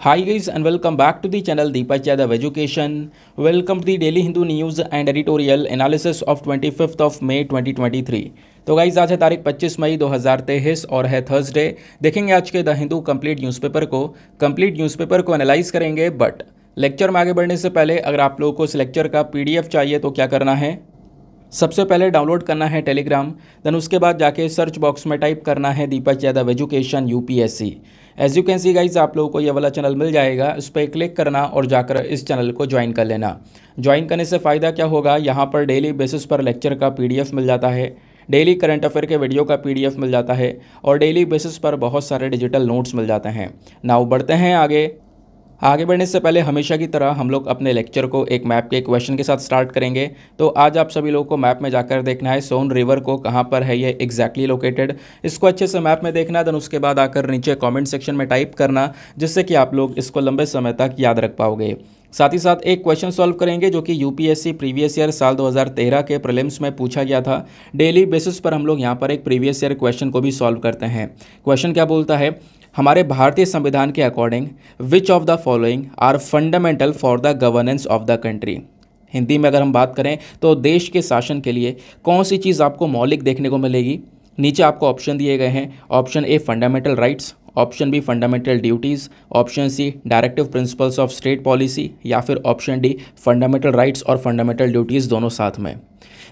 high guys and welcome back to the channel Deepak Yadav education welcome to the daily Hindu news and editorial analysis of twenty fifth of May twenty twenty three तो guys आज है तारीख पच्चीस मई दो हज़ार तेईस और है थर्सडे देखेंगे आज के the Hindu complete newspaper को कम्प्लीट न्यूज़ पेपर को एनालाइज करेंगे बट लेक्चर में आगे बढ़ने से पहले अगर आप लोगों को इस लेक्चर का पी डी एफ चाहिए तो क्या करना है सबसे पहले डाउनलोड करना है टेलीग्राम देन उसके बाद जाके सर्च बॉक्स में टाइप करना है Deepak Yadav education see as you can see guys आप लोगों को ये वाला चैनल मिल जाएगा उस पर क्लिक करना और जाकर इस चैनल को ज्वाइन कर लेना ज्वाइन करने से फ़ायदा क्या होगा यहाँ पर डेली बेसिस पर लेक्चर का पी डी एफ मिल जाता है डेली करंट अफेयर के वीडियो का पी डी एफ मिल जाता है और डेली बेसिस पर बहुत सारे डिजिटल नोट्स मिल जाते हैं नाउ बढ़ते हैं आगे आगे बढ़ने से पहले हमेशा की तरह हम लोग अपने लेक्चर को एक मैप के क्वेश्चन के साथ स्टार्ट करेंगे तो आज आप सभी लोगों को मैप में जाकर देखना है सोन रिवर को कहाँ पर है ये एग्जैक्टली लोकेटेड इसको अच्छे से मैप में देखना देन उसके बाद आकर नीचे कमेंट सेक्शन में टाइप करना जिससे कि आप लोग इसको लंबे समय तक याद रख पाओगे साथ ही साथ एक क्वेश्चन सॉल्व करेंगे जो कि यूपीएससी प्रीवियस ईयर साल 2013 के प्रीलिम्स में पूछा गया था डेली बेसिस पर हम लोग यहाँ पर एक प्रीवियस ईयर क्वेश्चन को भी सॉल्व करते हैं क्वेश्चन क्या बोलता है हमारे भारतीय संविधान के according which of the following are fundamental for the governance of the country Hindi में अगर हम बात करें तो देश के शासन के लिए कौन सी चीज़ आपको मौलिक देखने को मिलेगी नीचे आपको ऑप्शन दिए गए हैं option A fundamental rights option B fundamental duties option C directive principles of state policy या फिर ऑप्शन डी फंडामेंटल राइट्स और फंडामेंटल ड्यूटीज़ दोनों साथ में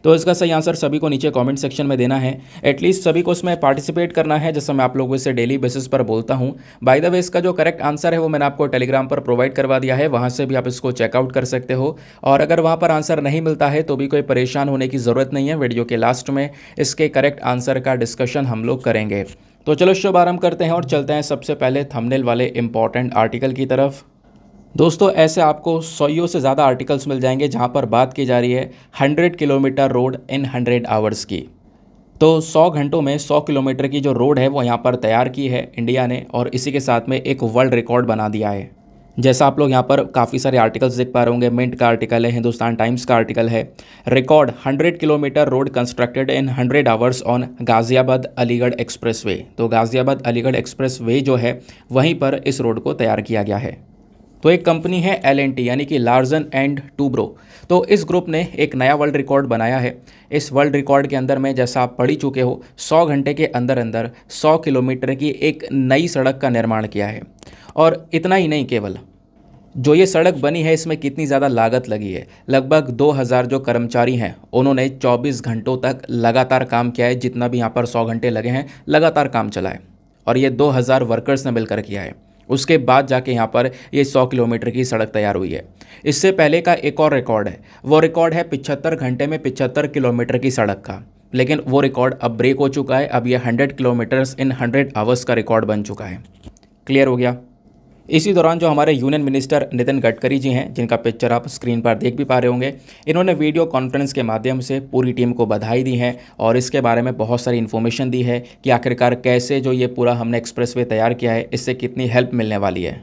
तो इसका सही आंसर सभी को नीचे कॉमेंट सेक्शन में देना है एटलीस्ट सभी को उसमें पार्टिसिपेट करना है जैसा मैं आप लोगों से डेली बेसिस पर बोलता हूँ बाय द वे इसका जो करेक्ट आंसर है वो मैंने आपको टेलीग्राम पर प्रोवाइड करवा दिया है वहाँ से भी आप इसको चेकआउट कर सकते हो और अगर वहाँ पर आंसर नहीं मिलता है तो भी कोई परेशान होने की ज़रूरत नहीं है वीडियो के लास्ट में इसके करेक्ट आंसर का डिस्कशन हम लोग करेंगे तो चलो शुभ आरम्भ करते हैं और चलते हैं सबसे पहले थंबनेल वाले इंपॉर्टेंट आर्टिकल की तरफ दोस्तों ऐसे आपको सौ से ज़्यादा आर्टिकल्स मिल जाएंगे जहाँ पर बात की जा रही है hundred kilometre road in hundred hours की तो 100 घंटों में 100 किलोमीटर की जो रोड है वो यहाँ पर तैयार की है इंडिया ने और इसी के साथ में एक वर्ल्ड रिकॉर्ड बना दिया है जैसा आप लोग यहाँ पर काफ़ी सारे आर्टिकल्स देख पा रहे होंगे मिंट का आर्टिकल है हिंदुस्तान टाइम्स का आर्टिकल है record 100 kilometre road constructed in 100 hours on Ghaziabad Aligarh way तो गाज़ियाबाद अलीगढ़ वे जो है वहीं पर इस रोड को तैयार किया गया है तो एक कंपनी है एल यानी कि लार्जन एंड टूब्रो तो इस ग्रुप ने एक नया वर्ल्ड रिकॉर्ड बनाया है इस वर्ल्ड रिकॉर्ड के अंदर में जैसा आप पढ़ी चुके हो 100 घंटे के अंदर अंदर 100 किलोमीटर की एक नई सड़क का निर्माण किया है और इतना ही नहीं केवल जो ये सड़क बनी है इसमें कितनी ज़्यादा लागत लगी है लगभग 2000 जो कर्मचारी हैं उन्होंने 24 घंटों तक लगातार काम किया है जितना भी यहाँ पर 100 घंटे लगे हैं लगातार काम चला है और ये 2000 वर्कर्स ने मिलकर किया है उसके बाद जाके यहाँ पर ये 100 किलोमीटर की सड़क तैयार हुई है इससे पहले का एक और रिकॉर्ड है वो रिकॉर्ड है पिछहत्तर घंटे में पिछहत्तर किलोमीटर की सड़क का लेकिन वो रिकॉर्ड अब ब्रेक हो चुका है अब यह 100 किलोमीटर्स इन 100 आवर्स का रिकॉर्ड बन चुका है क्लियर हो गया इसी दौरान जो हमारे यूनियन मिनिस्टर नितिन गडकरी जी हैं जिनका पिक्चर आप स्क्रीन पर देख भी पा रहे होंगे इन्होंने वीडियो कॉन्फ्रेंस के माध्यम से पूरी टीम को बधाई दी है और इसके बारे में बहुत सारी इन्फॉर्मेशन दी है कि आखिरकार कैसे जो ये पूरा हमने एक्सप्रेस तैयार किया है इससे कितनी हेल्प मिलने वाली है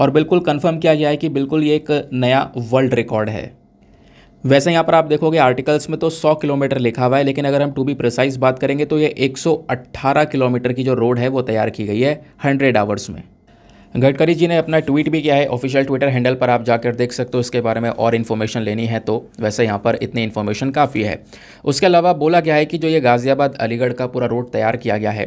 और बिल्कुल कन्फर्म किया गया है कि बिल्कुल ये एक नया वर्ल्ड रिकॉर्ड है वैसे यहाँ पर आप देखोगे आर्टिकल्स में तो 100 किलोमीटर लिखा हुआ है लेकिन अगर हम टू बी प्रिसाइज बात करेंगे तो ये 118 किलोमीटर की जो रोड है वो तैयार की गई है 100 आवर्स में गडकरी जी ने अपना ट्वीट भी किया है ऑफिशियल ट्विटर हैंडल पर आप जाकर देख सकते हो इसके बारे में और इन्फॉर्मेशन लेनी है तो वैसे यहाँ पर इतनी इन्फॉर्मेशन काफ़ी है उसके अलावा बोला गया है कि जो ये गाज़ियाबाद अलीगढ़ का पूरा रोड तैयार किया गया है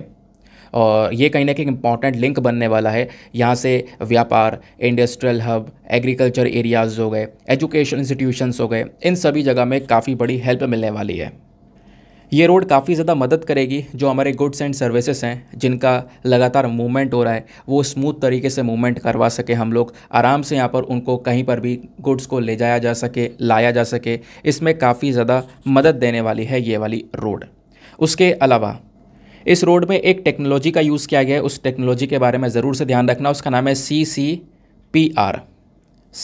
और ये कहीं ना कहीं इंपॉर्टेंट लिंक बनने वाला है यहाँ से व्यापार इंडस्ट्रियल हब एग्रीकल्चर एरियाज़ हो गए एजुकेशन इंस्टीट्यूशंस हो गए इन सभी जगह में काफ़ी बड़ी हेल्प मिलने वाली है ये रोड काफ़ी ज़्यादा मदद करेगी जो हमारे गुड्स एंड सर्विसेज हैं जिनका लगातार मूवमेंट हो रहा है वो स्मूथ तरीके से मूवमेंट करवा सके हम लोग आराम से यहाँ पर उनको कहीं पर भी गुड्स को ले जाया जा सके लाया जा सके इसमें काफ़ी ज़्यादा मदद देने वाली है ये वाली रोड उसके अलावा इस रोड में एक टेक्नोलॉजी का यूज़ किया गया है उस टेक्नोलॉजी के बारे में ज़रूर से ध्यान रखना उसका नाम है C C P R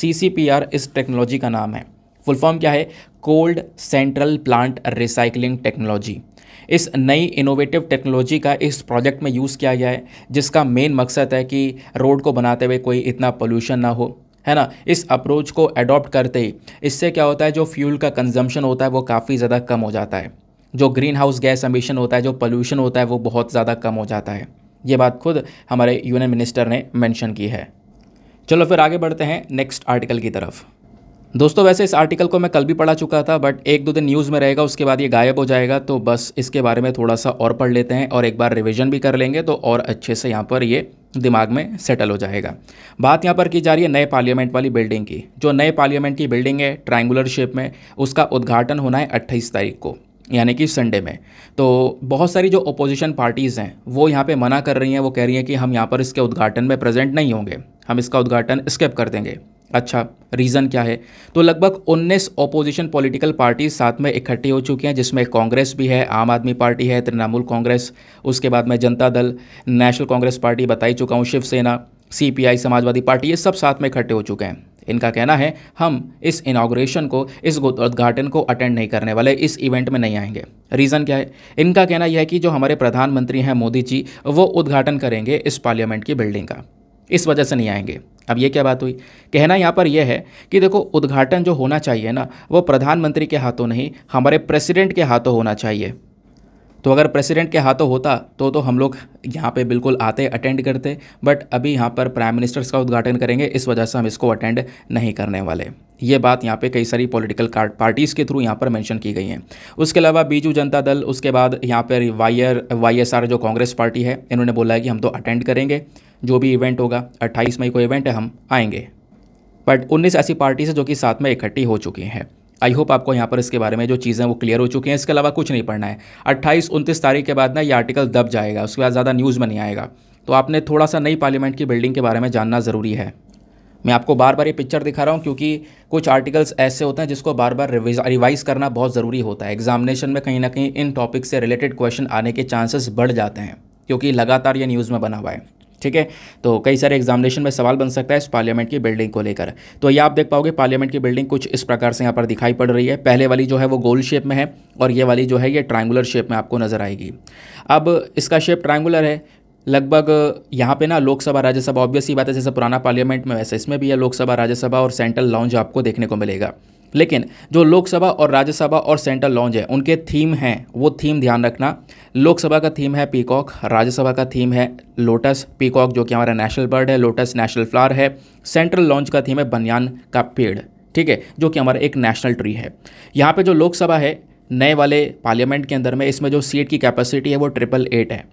C C P R इस टेक्नोलॉजी का नाम है फुल फॉर्म क्या है cold central plant recycling technology इस नई इनोवेटिव टेक्नोलॉजी का इस प्रोजेक्ट में यूज़ किया गया है जिसका मेन मकसद है कि रोड को बनाते हुए कोई इतना पोल्यूशन ना हो है ना इस अप्रोच को अडॉप्ट करते ही इससे क्या होता है जो फ्यूल का कंजम्पशन होता है वो काफ़ी ज़्यादा कम हो जाता है जो ग्रीन हाउस गैस एमिशन होता है जो पोल्यूशन होता है वो बहुत ज़्यादा कम हो जाता है ये बात खुद हमारे यूनियन मिनिस्टर ने मेंशन की है चलो फिर आगे बढ़ते हैं नेक्स्ट आर्टिकल की तरफ दोस्तों वैसे इस आर्टिकल को मैं कल भी पढ़ा चुका था बट एक दो दिन न्यूज़ में रहेगा उसके बाद ये गायब हो जाएगा तो बस इसके बारे में थोड़ा सा और पढ़ लेते हैं और एक बार रिविज़न भी कर लेंगे तो और अच्छे से यहाँ पर ये दिमाग में सेटल हो जाएगा बात यहाँ पर की जा रही है नए पार्लियामेंट वाली बिल्डिंग की जो नए पार्लियामेंट की बिल्डिंग है ट्राइंगुलर शेप में उसका उद्घाटन होना है अट्ठाईस तारीख को यानी कि संडे में तो बहुत सारी जो ओपोजिशन पार्टीज़ हैं वो यहाँ पे मना कर रही हैं वो कह रही हैं कि हम यहाँ पर इसके उद्घाटन में प्रेजेंट नहीं होंगे हम इसका उद्घाटन स्किप कर देंगे अच्छा रीज़न क्या है तो लगभग 19 ऑपोजिशन पॉलिटिकल पार्टीज साथ में इकट्ठी हो चुकी हैं जिसमें कांग्रेस भी है आम आदमी पार्टी है तृणमूल कांग्रेस उसके बाद में जनता दल नेशनल कांग्रेस पार्टी बताई चुका हूँ शिवसेना सीपीआई समाजवादी पार्टी ये सब साथ में इकट्ठे हो चुके हैं इनका कहना है हम इस इनाग्रेशन को इस उद्घाटन को अटेंड नहीं करने वाले इस इवेंट में नहीं आएंगे रीज़न क्या है इनका कहना यह है कि जो हमारे प्रधानमंत्री हैं मोदी जी वो उद्घाटन करेंगे इस पार्लियामेंट की बिल्डिंग का इस वजह से नहीं आएंगे अब ये क्या बात हुई कहना यहाँ पर यह है कि देखो उद्घाटन जो होना चाहिए ना वो प्रधानमंत्री के हाथों नहीं हमारे प्रेसिडेंट के हाथों होना चाहिए तो अगर प्रेसिडेंट के हाथों होता तो तो हम लोग यहाँ पे बिल्कुल आते अटेंड करते बट अभी यहाँ पर प्राइम मिनिस्टर्स का उद्घाटन करेंगे इस वजह से हम इसको अटेंड नहीं करने वाले ये बात यहाँ पे कई सारी पॉलिटिकल पार्टीज़ के थ्रू यहाँ पर मेंशन की गई हैं उसके अलावा बीजू जनता दल उसके बाद यहाँ पर वाई वाई जो कांग्रेस पार्टी है इन्होंने बोला है कि हम तो अटेंड करेंगे जो भी इवेंट होगा अट्ठाईस मई को इवेंट है हम आएंगे बट उन्नीस ऐसी पार्टीज़ हैं जो कि साथ में इकट्ठी हो चुकी हैं आई होप आपको यहाँ पर इसके बारे में जो चीज़ें वो क्लियर हो चुकी हैं इसके अलावा कुछ नहीं पढ़ना है अट्ठाईस उनतीस तारीख के बाद ना ये आर्टिकल दब जाएगा उसके बाद ज़्यादा न्यूज़ में नहीं आएगा तो आपने थोड़ा सा नई पार्लियामेंट की बिल्डिंग के बारे में जानना ज़रूरी है मैं आपको बार बार ये पिक्चर दिखा रहा हूँ क्योंकि कुछ आर्टिकल्स ऐसे होते हैं जिसको बार बार रिवाइज करना बहुत ज़रूरी होता है एग्जामिनेशन में कहीं ना कहीं इन टॉपिक से रिलेटेड क्वेश्चन आने के चांसेस बढ़ जाते हैं क्योंकि लगातार ये न्यूज़ में बना हुआ है ठीक है तो कई सारे एग्जामिनेशन में सवाल बन सकता है इस पार्लियामेंट की बिल्डिंग को लेकर तो ये आप देख पाओगे पार्लियामेंट की बिल्डिंग कुछ इस प्रकार से यहाँ पर दिखाई पड़ रही है पहले वाली जो है वो गोल शेप में है और ये वाली जो है ये ट्राइंगुलर शेप में आपको नज़र आएगी अब इसका शेप ट्राइंगुलर है लगभग यहाँ पे ना लोकसभा राज्यसभा ऑब्वियस ही बात है जैसे पुराना पार्लियामेंट में वैसे इसमें भी है लोकसभा राज्यसभा और सेंट्रल लाउंज आपको देखने को मिलेगा लेकिन जो लोकसभा और राज्यसभा और सेंट्रल लॉन्ज है उनके थीम हैं वो थीम ध्यान रखना लोकसभा का थीम है पीकॉक राज्यसभा का थीम है लोटस पीकॉक जो कि हमारा नेशनल बर्ड है लोटस नेशनल फ्लावर है सेंट्रल लॉन्च का थीम है बनियान का पेड़ ठीक है जो कि हमारा एक नेशनल ट्री है यहाँ पर जो लोकसभा है नए वाले पार्लियामेंट के अंदर में इसमें जो सीट की कैपेसिटी है वो ट्रिपल एट है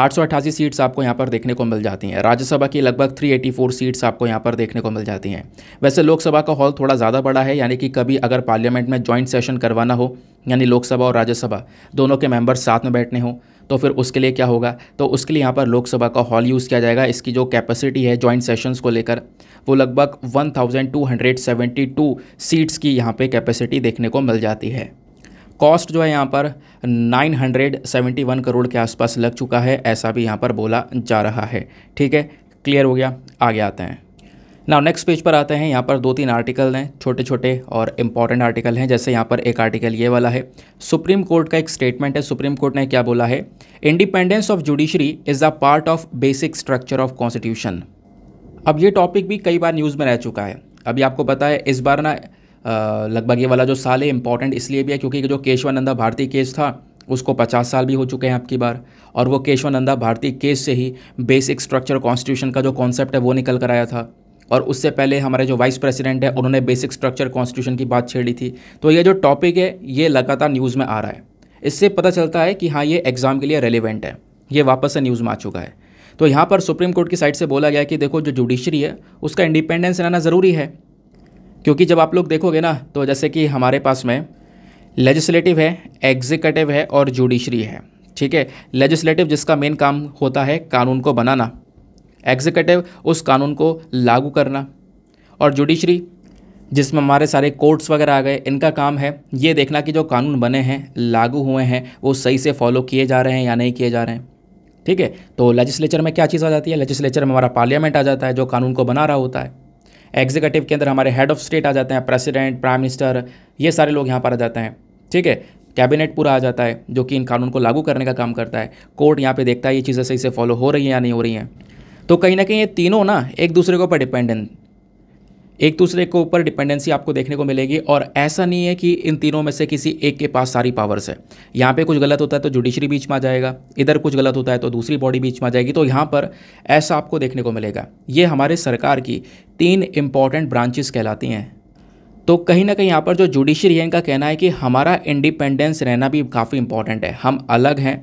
आठ सीट्स आपको यहाँ पर देखने को मिल जाती हैं राज्यसभा की लगभग 384 सीट्स आपको यहाँ पर देखने को मिल जाती हैं वैसे लोकसभा का हॉल थोड़ा ज़्यादा बड़ा है यानी कि कभी अगर पार्लियामेंट में जॉइंट सेशन करवाना हो यानी लोकसभा और राज्यसभा दोनों के मेंबर साथ में बैठने हों तो फिर उसके लिए क्या होगा तो उसके लिए यहाँ पर लोकसभा का हॉल यूज़ किया जाएगा इसकी जो कैपेसिटी है जॉइंट सेशंस को लेकर वो लगभग 1272 सीट्स की यहाँ पे कैपेसिटी देखने को मिल जाती है कॉस्ट जो है यहाँ पर 971 करोड़ के आसपास लग चुका है ऐसा भी यहाँ पर बोला जा रहा है ठीक है क्लियर हो गया आगे आते हैं ना नेक्स्ट पेज पर आते हैं यहाँ पर दो तीन आर्टिकल हैं छोटे छोटे और इम्पॉर्टेंट आर्टिकल हैं जैसे यहाँ पर एक आर्टिकल ये वाला है सुप्रीम कोर्ट का एक स्टेटमेंट है सुप्रीम कोर्ट ने क्या बोला है independence of judiciary is a part of basic structure of constitution अब ये टॉपिक भी कई बार न्यूज़ में रह चुका है अभी आपको पता है इस बार ना लगभग ये वाला जो साल है इंपॉर्टेंट इसलिए भी है क्योंकि जो केशवानंदा भारती केस था उसको 50 साल भी हो चुके हैं आपकी बार और वो केशवानंदा भारती केस से ही बेसिक स्ट्रक्चर कॉन्स्टिट्यूशन का जो कॉन्सेप्ट है वो निकल कर आया था और उससे पहले हमारे जो वाइस प्रेसिडेंट है उन्होंने बेसिक स्ट्रक्चर कॉन्स्टिट्यूशन की बात छेड़ी थी तो ये जो टॉपिक है ये लगातार न्यूज़ में आ रहा है इससे पता चलता है कि हाँ ये एग्ज़ाम के लिए रेलिवेंट है ये वापस से न्यूज़ में आ चुका है तो यहाँ पर सुप्रीम कोर्ट की साइड से बोला गया कि देखो जो जुडिशरी है उसका इंडिपेंडेंस रहना ज़रूरी है क्योंकि जब आप लोग देखोगे ना तो जैसे कि हमारे पास में लेजिस्लेटिव है एग्जीक्यूटिव है और जुडिशरी है ठीक है लेजिस्लेटिव जिसका मेन काम होता है कानून को बनाना एग्जीक्यूटिव उस कानून को लागू करना और जुडिशरी जिसमें हमारे सारे कोर्ट्स वगैरह आ गए इनका काम है ये देखना कि जो कानून बने हैं लागू हुए हैं वो सही से फॉलो किए जा रहे हैं या नहीं किए जा रहे हैं ठीक है तो लेजिस्लेचर में क्या चीज़ आ जाती है लेजिस्लेचर में हमारा पार्लियामेंट आ जाता है जो कानून को बना रहा होता है एग्जीक्यूटिव के अंदर हमारे हेड ऑफ स्टेट आ जाते हैं प्रेसिडेंट प्राइम मिनिस्टर ये सारे लोग यहाँ पर आ जाते हैं ठीक है कैबिनेट पूरा आ जाता है जो कि इन कानून को लागू करने का काम करता है कोर्ट यहाँ पे देखता है ये चीज़ें सही से फॉलो हो रही हैं या नहीं हो रही हैं तो कहीं ना कहीं ये तीनों ना एक दूसरे के ऊपर डिपेंडेंट एक दूसरे के ऊपर डिपेंडेंसी आपको देखने को मिलेगी और ऐसा नहीं है कि इन तीनों में से किसी एक के पास सारी पावर्स है यहाँ पे कुछ गलत होता है तो जुडिशरी बीच में आ जाएगा इधर कुछ गलत होता है तो दूसरी बॉडी बीच में आ जाएगी तो यहाँ पर ऐसा आपको देखने को मिलेगा ये हमारे सरकार की तीन इम्पॉर्टेंट ब्रांचेस कहलाती हैं तो कहीं ना कहीं यहाँ पर जो जुडिशरी है इनका कहना है कि हमारा इंडिपेंडेंस रहना भी काफ़ी इंपॉर्टेंट है हम अलग हैं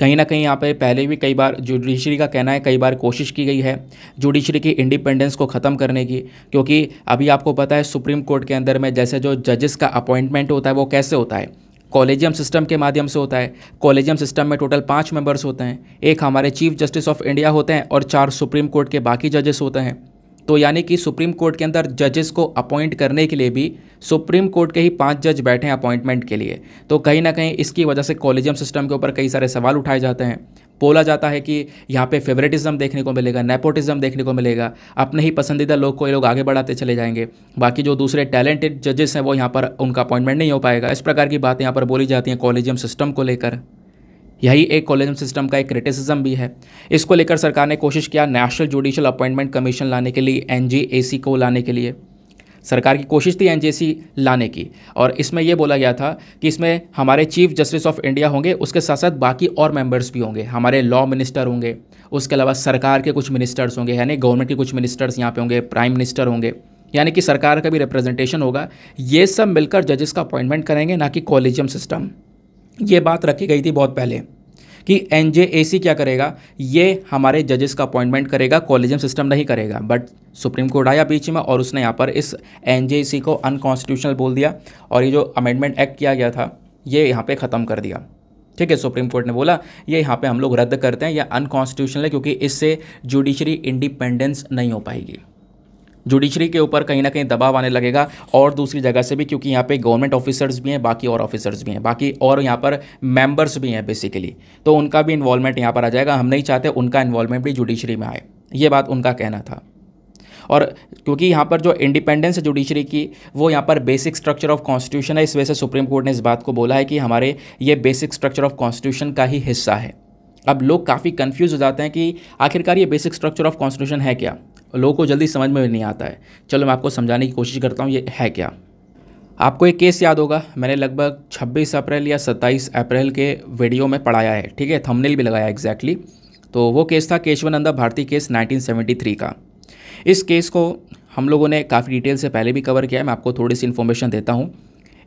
कहीं ना कहीं यहाँ पर पहले भी कई बार जुडिशरी का कहना है कई बार कोशिश की गई है जुडिशरी की इंडिपेंडेंस को ख़त्म करने की क्योंकि अभी आपको पता है सुप्रीम कोर्ट के अंदर में जैसे जो जजेस का अपॉइंटमेंट होता है वो कैसे होता है कॉलेजियम सिस्टम के माध्यम से होता है कॉलेजियम सिस्टम में टोटल पाँच मेंबर्स होते हैं एक हमारे चीफ जस्टिस ऑफ इंडिया होते हैं और चार सुप्रीम कोर्ट के बाकी जजेस होते हैं तो यानी कि सुप्रीम कोर्ट के अंदर जजेस को अपॉइंट करने के लिए भी सुप्रीम कोर्ट के ही पांच जज बैठे हैं अपॉइंटमेंट के लिए तो कहीं ना कहीं इसकी वजह से कॉलेजियम सिस्टम के ऊपर कई सारे सवाल उठाए जाते हैं बोला जाता है कि यहाँ पे फेवरेटिज्म देखने को मिलेगा नेपोटिज्म देखने को मिलेगा अपने ही पसंदीदा लोग को ये लोग आगे बढ़ाते चले जाएंगे बाकी जो दूसरे टैलेंटेड जजेस हैं वो यहाँ पर उनका अपॉइंटमेंट नहीं हो पाएगा इस प्रकार की बात यहाँ पर बोली जाती हैं कॉलेजियम सिस्टम को लेकर यही एक कॉलेजियम सिस्टम का एक क्रिटिसिज्म भी है इसको लेकर सरकार ने कोशिश किया नेशनल जुडिशल अपॉइंटमेंट कमीशन लाने के लिए एन को लाने के लिए सरकार की कोशिश थी एन लाने की और इसमें यह बोला गया था कि इसमें हमारे चीफ जस्टिस ऑफ इंडिया होंगे उसके साथ साथ बाकी और मेंबर्स भी होंगे हमारे लॉ मिनिस्टर होंगे उसके अलावा सरकार के कुछ मिनिस्टर्स होंगे यानी गवर्नमेंट के कुछ मिनिस्टर्स यहाँ पे होंगे प्राइम मिनिस्टर होंगे यानी कि सरकार का भी रिप्रेजेंटेशन होगा ये सब मिलकर जजेस का अपॉइंटमेंट करेंगे ना कि कॉलेजियम सिस्टम ये बात रखी गई थी बहुत पहले कि एन क्या करेगा ये हमारे जजेस का अपॉइंटमेंट करेगा कॉलेजियम सिस्टम नहीं करेगा बट सुप्रीम कोर्ट आया बीच में और उसने यहाँ पर इस एन को अनकॉन्स्टिट्यूशनल बोल दिया और ये जो अमेंडमेंट एक्ट किया गया था ये यहाँ पे ख़त्म कर दिया ठीक है सुप्रीम कोर्ट ने बोला ये यहाँ पे हम लोग रद्द करते हैं या अनकॉन्स्टिट्यूशनल है क्योंकि इससे जुडिशरी इंडिपेंडेंस नहीं हो पाएगी जुडिशरी के ऊपर कहीं ना कहीं दबाव आने लगेगा और दूसरी जगह से भी क्योंकि यहाँ पे गवर्नमेंट ऑफिसर्स भी हैं बाकी और ऑफिसर्स भी हैं बाकी और यहाँ पर मेंबर्स भी हैं बेसिकली तो उनका भी इन्वॉल्वमेंट यहाँ पर आ जाएगा हम नहीं चाहते उनका इन्वॉल्वमेंट भी जुडिशरी में आए ये बात उनका कहना था और क्योंकि यहाँ पर जो इंडिपेंडेंस है जुडिशरी की वो यहाँ पर बेसिक स्ट्रक्चर ऑफ कॉन्स्टिट्यूशन है इस वजह से सुप्रीम कोर्ट ने इस बात को बोला है कि हमारे ये बेसिक स्ट्रक्चर ऑफ कॉन्स्टिट्यूशन का ही हिस्सा है अब लोग काफ़ी कन्फ्यूज़ हो जाते हैं कि आखिरकार ये बेसिक स्ट्रक्चर ऑफ कॉन्स्टिट्यूशन है क्या लोगों को जल्दी समझ में नहीं आता है चलो मैं आपको समझाने की कोशिश करता हूँ ये है क्या आपको एक केस याद होगा मैंने लगभग 26 अप्रैल या 27 अप्रैल के वीडियो में पढ़ाया है ठीक है थंबनेल भी लगाया एग्जैक्टली तो वो केस था केशवानंदा भारती केस 1973 का इस केस को हम लोगों ने काफ़ी डिटेल से पहले भी कवर किया है मैं आपको थोड़ी सी इन्फॉर्मेशन देता हूँ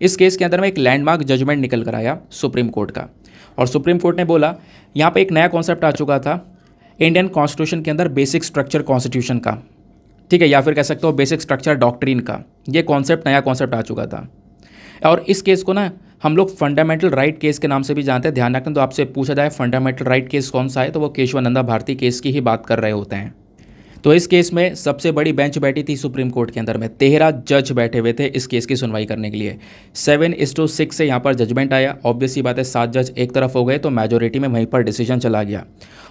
इस केस के अंदर में एक लैंडमार्क जजमेंट निकल कर आया सुप्रीम कोर्ट का और सुप्रीम कोर्ट ने बोला यहाँ पर एक नया कॉन्सेप्ट आ चुका था इंडियन कॉन्स्टिट्यूशन के अंदर बेसिक स्ट्रक्चर कॉन्स्टिट्यूशन का ठीक है या फिर कह सकते हो बेसिक स्ट्रक्चर डॉक्ट्रीन का ये कॉन्सेप्ट नया कॉन्सेप्ट आ चुका था और इस केस को ना हम लोग फंडामेंटल राइट केस के नाम से भी जानते हैं ध्यान रखना तो आपसे पूछा जाए फंडामेंटल राइट केस कौन सा है तो वो केशवानंदा भारती केस की ही बात कर रहे होते हैं तो इस केस में सबसे बड़ी बेंच बैठी थी सुप्रीम कोर्ट के अंदर में तेरह जज बैठे हुए थे इस केस की सुनवाई करने के लिए सेवन इस टू सिक्स से यहाँ पर जजमेंट आया ऑब्वियसली बात है सात जज एक तरफ हो गए तो मेजोरिटी में वहीं पर डिसीजन चला गया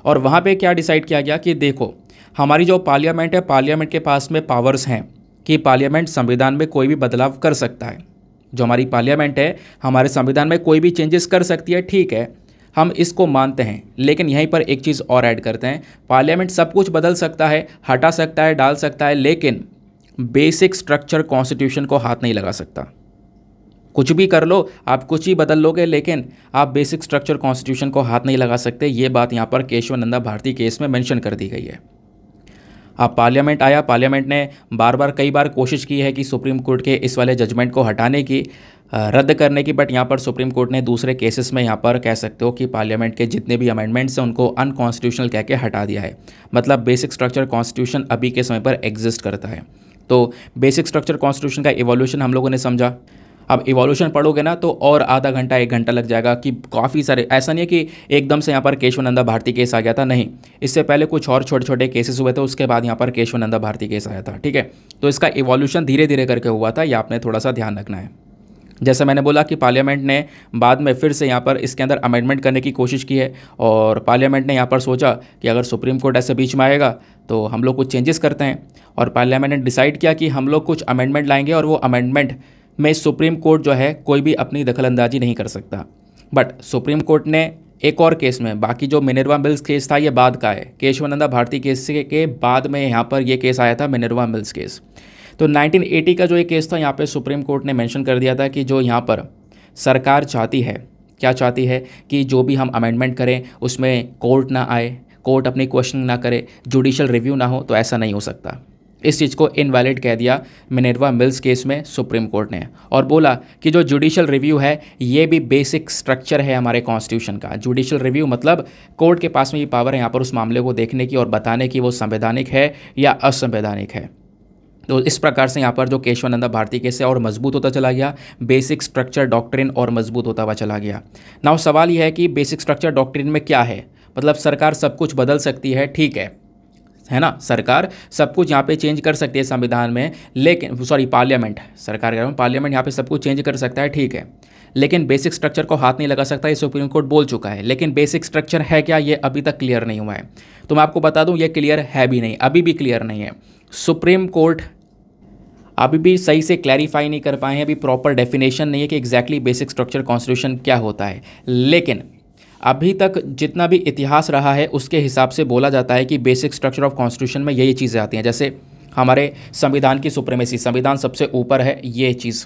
और वहाँ पर क्या डिसाइड किया गया कि देखो हमारी जो पार्लियामेंट है पार्लियामेंट के पास में पावर्स हैं कि पार्लियामेंट संविधान में कोई भी बदलाव कर सकता है जो हमारी पार्लियामेंट है हमारे संविधान में कोई भी चेंजेस कर सकती है ठीक है हम इसको मानते हैं लेकिन यहीं पर एक चीज़ और ऐड करते हैं पार्लियामेंट सब कुछ बदल सकता है हटा सकता है डाल सकता है लेकिन बेसिक स्ट्रक्चर कॉन्स्टिट्यूशन को हाथ नहीं लगा सकता कुछ भी कर लो आप कुछ ही बदल लोगे लेकिन आप बेसिक स्ट्रक्चर कॉन्स्टिट्यूशन को हाथ नहीं लगा सकते ये बात यहाँ पर केशव नंदा भारती केस में मेंशन कर दी गई है अब पार्लियामेंट आया पार्लियामेंट ने बार बार कई बार कोशिश की है कि सुप्रीम कोर्ट के इस वाले जजमेंट को हटाने की रद्द करने की बट यहाँ पर सुप्रीम कोर्ट ने दूसरे केसेस में यहाँ पर कह सकते हो कि पार्लियामेंट के जितने भी अमेंडमेंट्स हैं उनको अनकॉन्स्टिट्यूशनल कह के हटा दिया है मतलब बेसिक स्ट्रक्चर कॉन्स्टिट्यूशन अभी के समय पर एग्जिस्ट करता है तो बेसिक स्ट्रक्चर कॉन्स्टिट्यूशन का इवोल्यूशन हम लोगों ने समझा अब इवोल्यूशन पढ़ोगे ना तो और आधा घंटा एक घंटा लग जाएगा कि काफ़ी सारे ऐसा नहीं है कि एकदम से यहाँ पर केशवानंदा भारती केस आ गया था नहीं इससे पहले कुछ और छोटे छोटे केसेस हुए थे उसके बाद यहाँ पर केशवानंदा भारती केस आया था ठीक है तो इसका इवोल्यूशन धीरे धीरे करके हुआ था यह आपने थोड़ा सा ध्यान रखना है जैसे मैंने बोला कि पार्लियामेंट ने बाद में फिर से यहाँ पर इसके अंदर अमेंडमेंट करने की कोशिश की है और पार्लियामेंट ने यहाँ पर सोचा कि अगर सुप्रीम कोर्ट ऐसे बीच में आएगा तो हम लोग कुछ चेंजेस करते हैं और पार्लियामेंट ने डिसाइड किया कि हम लोग कुछ अमेंडमेंट लाएंगे और वो अमेंडमेंट में सुप्रीम कोर्ट जो है कोई भी अपनी दखलंदाजी नहीं कर सकता बट सुप्रीम कोर्ट ने एक और केस में बाकी जो मिनरवा मिल्स केस था ये बाद का है केशवानंदा भारती केस के बाद में यहाँ पर यह केस आया था मिनरवा मिल्स केस तो 1980 का जो एक केस था यहाँ पे सुप्रीम कोर्ट ने मेंशन कर दिया था कि जो यहाँ पर सरकार चाहती है क्या चाहती है कि जो भी हम अमेंडमेंट करें उसमें कोर्ट ना आए कोर्ट अपनी क्वेश्चन ना करे जुडिशल रिव्यू ना हो तो ऐसा नहीं हो सकता इस चीज़ को इनवैलिड कह दिया मिनरवा मिल्स केस में सुप्रीम कोर्ट ने और बोला कि जो जुडिशल रिव्यू है ये भी बेसिक स्ट्रक्चर है हमारे कॉन्स्टिट्यूशन का जुडिशल रिव्यू मतलब कोर्ट के पास में ये पावर है यहाँ पर उस मामले को देखने की और बताने की वो संवैधानिक है या असंवैधानिक है तो इस प्रकार से यहाँ पर जो केशवानंदा भारती केस है और मजबूत होता चला गया बेसिक स्ट्रक्चर डॉक्ट्रिन और मजबूत होता हुआ चला गया नाउ सवाल यह है कि बेसिक स्ट्रक्चर डॉक्ट्रिन में क्या है मतलब सरकार सब कुछ बदल सकती है ठीक है है ना सरकार सब कुछ यहाँ पे चेंज कर सकती है संविधान में लेकिन सॉरी पार्लियामेंट सरकार कह रहा हूँ पार्लियामेंट यहाँ पे सब कुछ चेंज कर सकता है ठीक है लेकिन बेसिक स्ट्रक्चर को हाथ नहीं लगा सकता ये सुप्रीम कोर्ट बोल चुका है लेकिन बेसिक स्ट्रक्चर है क्या ये अभी तक क्लियर नहीं हुआ है तो मैं आपको बता दूँ ये क्लियर है भी नहीं अभी भी क्लियर नहीं है सुप्रीम कोर्ट अभी भी सही से क्लैरिफाई नहीं कर पाए हैं अभी प्रॉपर डेफिनेशन नहीं है कि एग्जैक्टली बेसिक स्ट्रक्चर कॉन्स्टिट्यूशन क्या होता है लेकिन अभी तक जितना भी इतिहास रहा है उसके हिसाब से बोला जाता है कि बेसिक स्ट्रक्चर ऑफ कॉन्स्टिट्यूशन में यही चीज़ें आती हैं जैसे हमारे संविधान की सुप्रीमेसी संविधान सबसे ऊपर है ये चीज़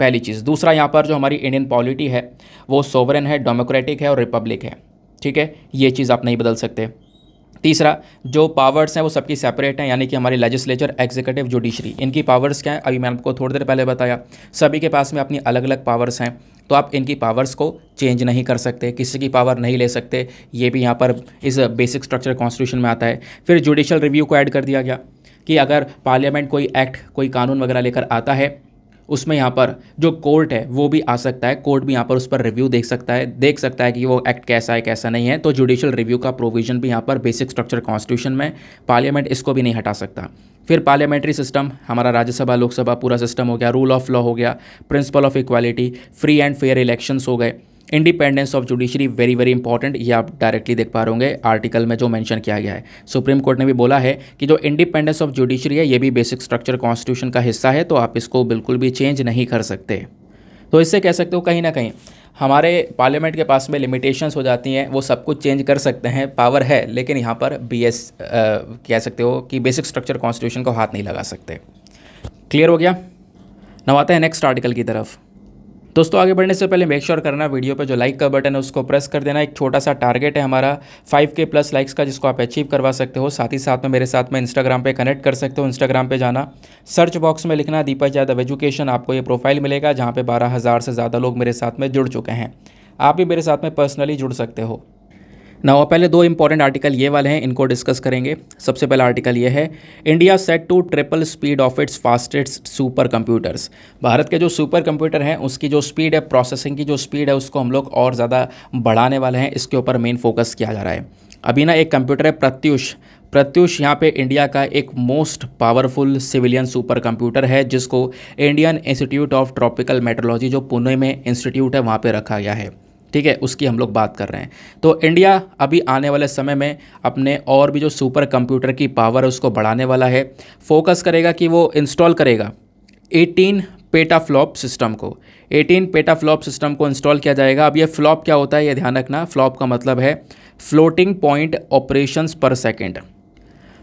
पहली चीज़ दूसरा यहाँ पर जो हमारी इंडियन पॉलिटी है वो सोवरेन है डेमोक्रेटिक है और रिपब्लिक है ठीक है ये चीज़ आप नहीं बदल सकते तीसरा जो पावर्स हैं वो सबकी सेपरेट हैं यानी कि हमारी लेजिस्लेचर एग्जीक्यूटिव जुडिशरी इनकी पावर्स क्या हैं अभी मैंने आपको थोड़ी देर पहले बताया सभी के पास में अपनी अलग अलग पावर्स हैं तो आप इनकी पावर्स को चेंज नहीं कर सकते किसी की पावर नहीं ले सकते ये भी यहाँ पर इस बेसिक स्ट्रक्चर कॉन्स्टिट्यूशन में आता है फिर जुडिशल रिव्यू को ऐड कर दिया गया कि अगर पार्लियामेंट कोई एक्ट कोई कानून वगैरह लेकर आता है उसमें यहाँ पर जो कोर्ट है वो भी आ सकता है कोर्ट भी यहाँ पर उस पर रिव्यू देख सकता है देख सकता है कि वो एक्ट कैसा है कैसा नहीं है तो जुडिशियल रिव्यू का प्रोविजन भी यहाँ पर बेसिक स्ट्रक्चर कॉन्स्टिट्यूशन में पार्लियामेंट इसको भी नहीं हटा सकता फिर पार्लियामेंट्री सिस्टम हमारा राज्यसभा लोकसभा पूरा सिस्टम हो गया रूल ऑफ लॉ हो गया principle of equality free and fair elections हो गए independence of judiciary very very important ये आप डायरेक्टली देख पा रहे होंगे आर्टिकल में जो मेंशन किया गया है सुप्रीम कोर्ट ने भी बोला है कि जो इंडिपेंडेंस ऑफ जुडिशरी है ये भी बेसिक स्ट्रक्चर कॉन्स्टिट्यूशन का हिस्सा है तो आप इसको बिल्कुल भी चेंज नहीं कर सकते तो इससे कह सकते हो कहीं ना कहीं हमारे पार्लियामेंट के पास में लिमिटेशंस हो जाती हैं वो सब कुछ चेंज कर सकते हैं पावर है लेकिन यहाँ पर बीएस कह सकते हो कि बेसिक स्ट्रक्चर कॉन्स्टिट्यूशन को हाथ नहीं लगा सकते क्लियर हो गया नवाते हैं नेक्स्ट आर्टिकल की तरफ दोस्तों आगे बढ़ने से पहले मेक श्योर करना वीडियो पर जो लाइक का बटन है उसको प्रेस कर देना एक छोटा सा टारगेट है हमारा फाइव के प्लस लाइक्स का जिसको आप अचीव करवा सकते हो साथ ही साथ में मेरे साथ में इंस्टाग्राम पर कनेक्ट कर सकते हो इंस्टाग्राम पर जाना सर्च बॉक्स में लिखना दीपक यादव एजुकेशन आपको ये प्रोफाइल मिलेगा जहाँ पर बारह से ज़्यादा लोग मेरे साथ में जुड़ चुके हैं आप भी मेरे साथ में पर्सनली जुड़ सकते हो ना पहले दो इंपॉर्टेंट आर्टिकल ये वाले हैं इनको डिस्कस करेंगे सबसे पहला आर्टिकल ये है India set to triple speed of its fastest super computers भारत के जो सुपर कंप्यूटर हैं उसकी जो स्पीड है प्रोसेसिंग की जो स्पीड है उसको हम लोग और ज़्यादा बढ़ाने वाले हैं इसके ऊपर मेन फोकस किया जा रहा है अभी ना एक कंप्यूटर है प्रत्युष प्रत्युष यहाँ पे इंडिया का एक most powerful civilian super computer है जिसको Indian Institute of Tropical Meteorology जो पुणे में इंस्टीट्यूट है वहाँ पे रखा गया है ठीक है उसकी हम लोग बात कर रहे हैं तो इंडिया अभी आने वाले समय में अपने और भी जो सुपर कंप्यूटर की पावर है उसको बढ़ाने वाला है फोकस करेगा कि वो इंस्टॉल करेगा 18 फ्लॉप सिस्टम को 18 फ्लॉप सिस्टम को इंस्टॉल किया जाएगा अब ये फ्लॉप क्या होता है ये ध्यान रखना फ्लॉप का मतलब है floating point operations per second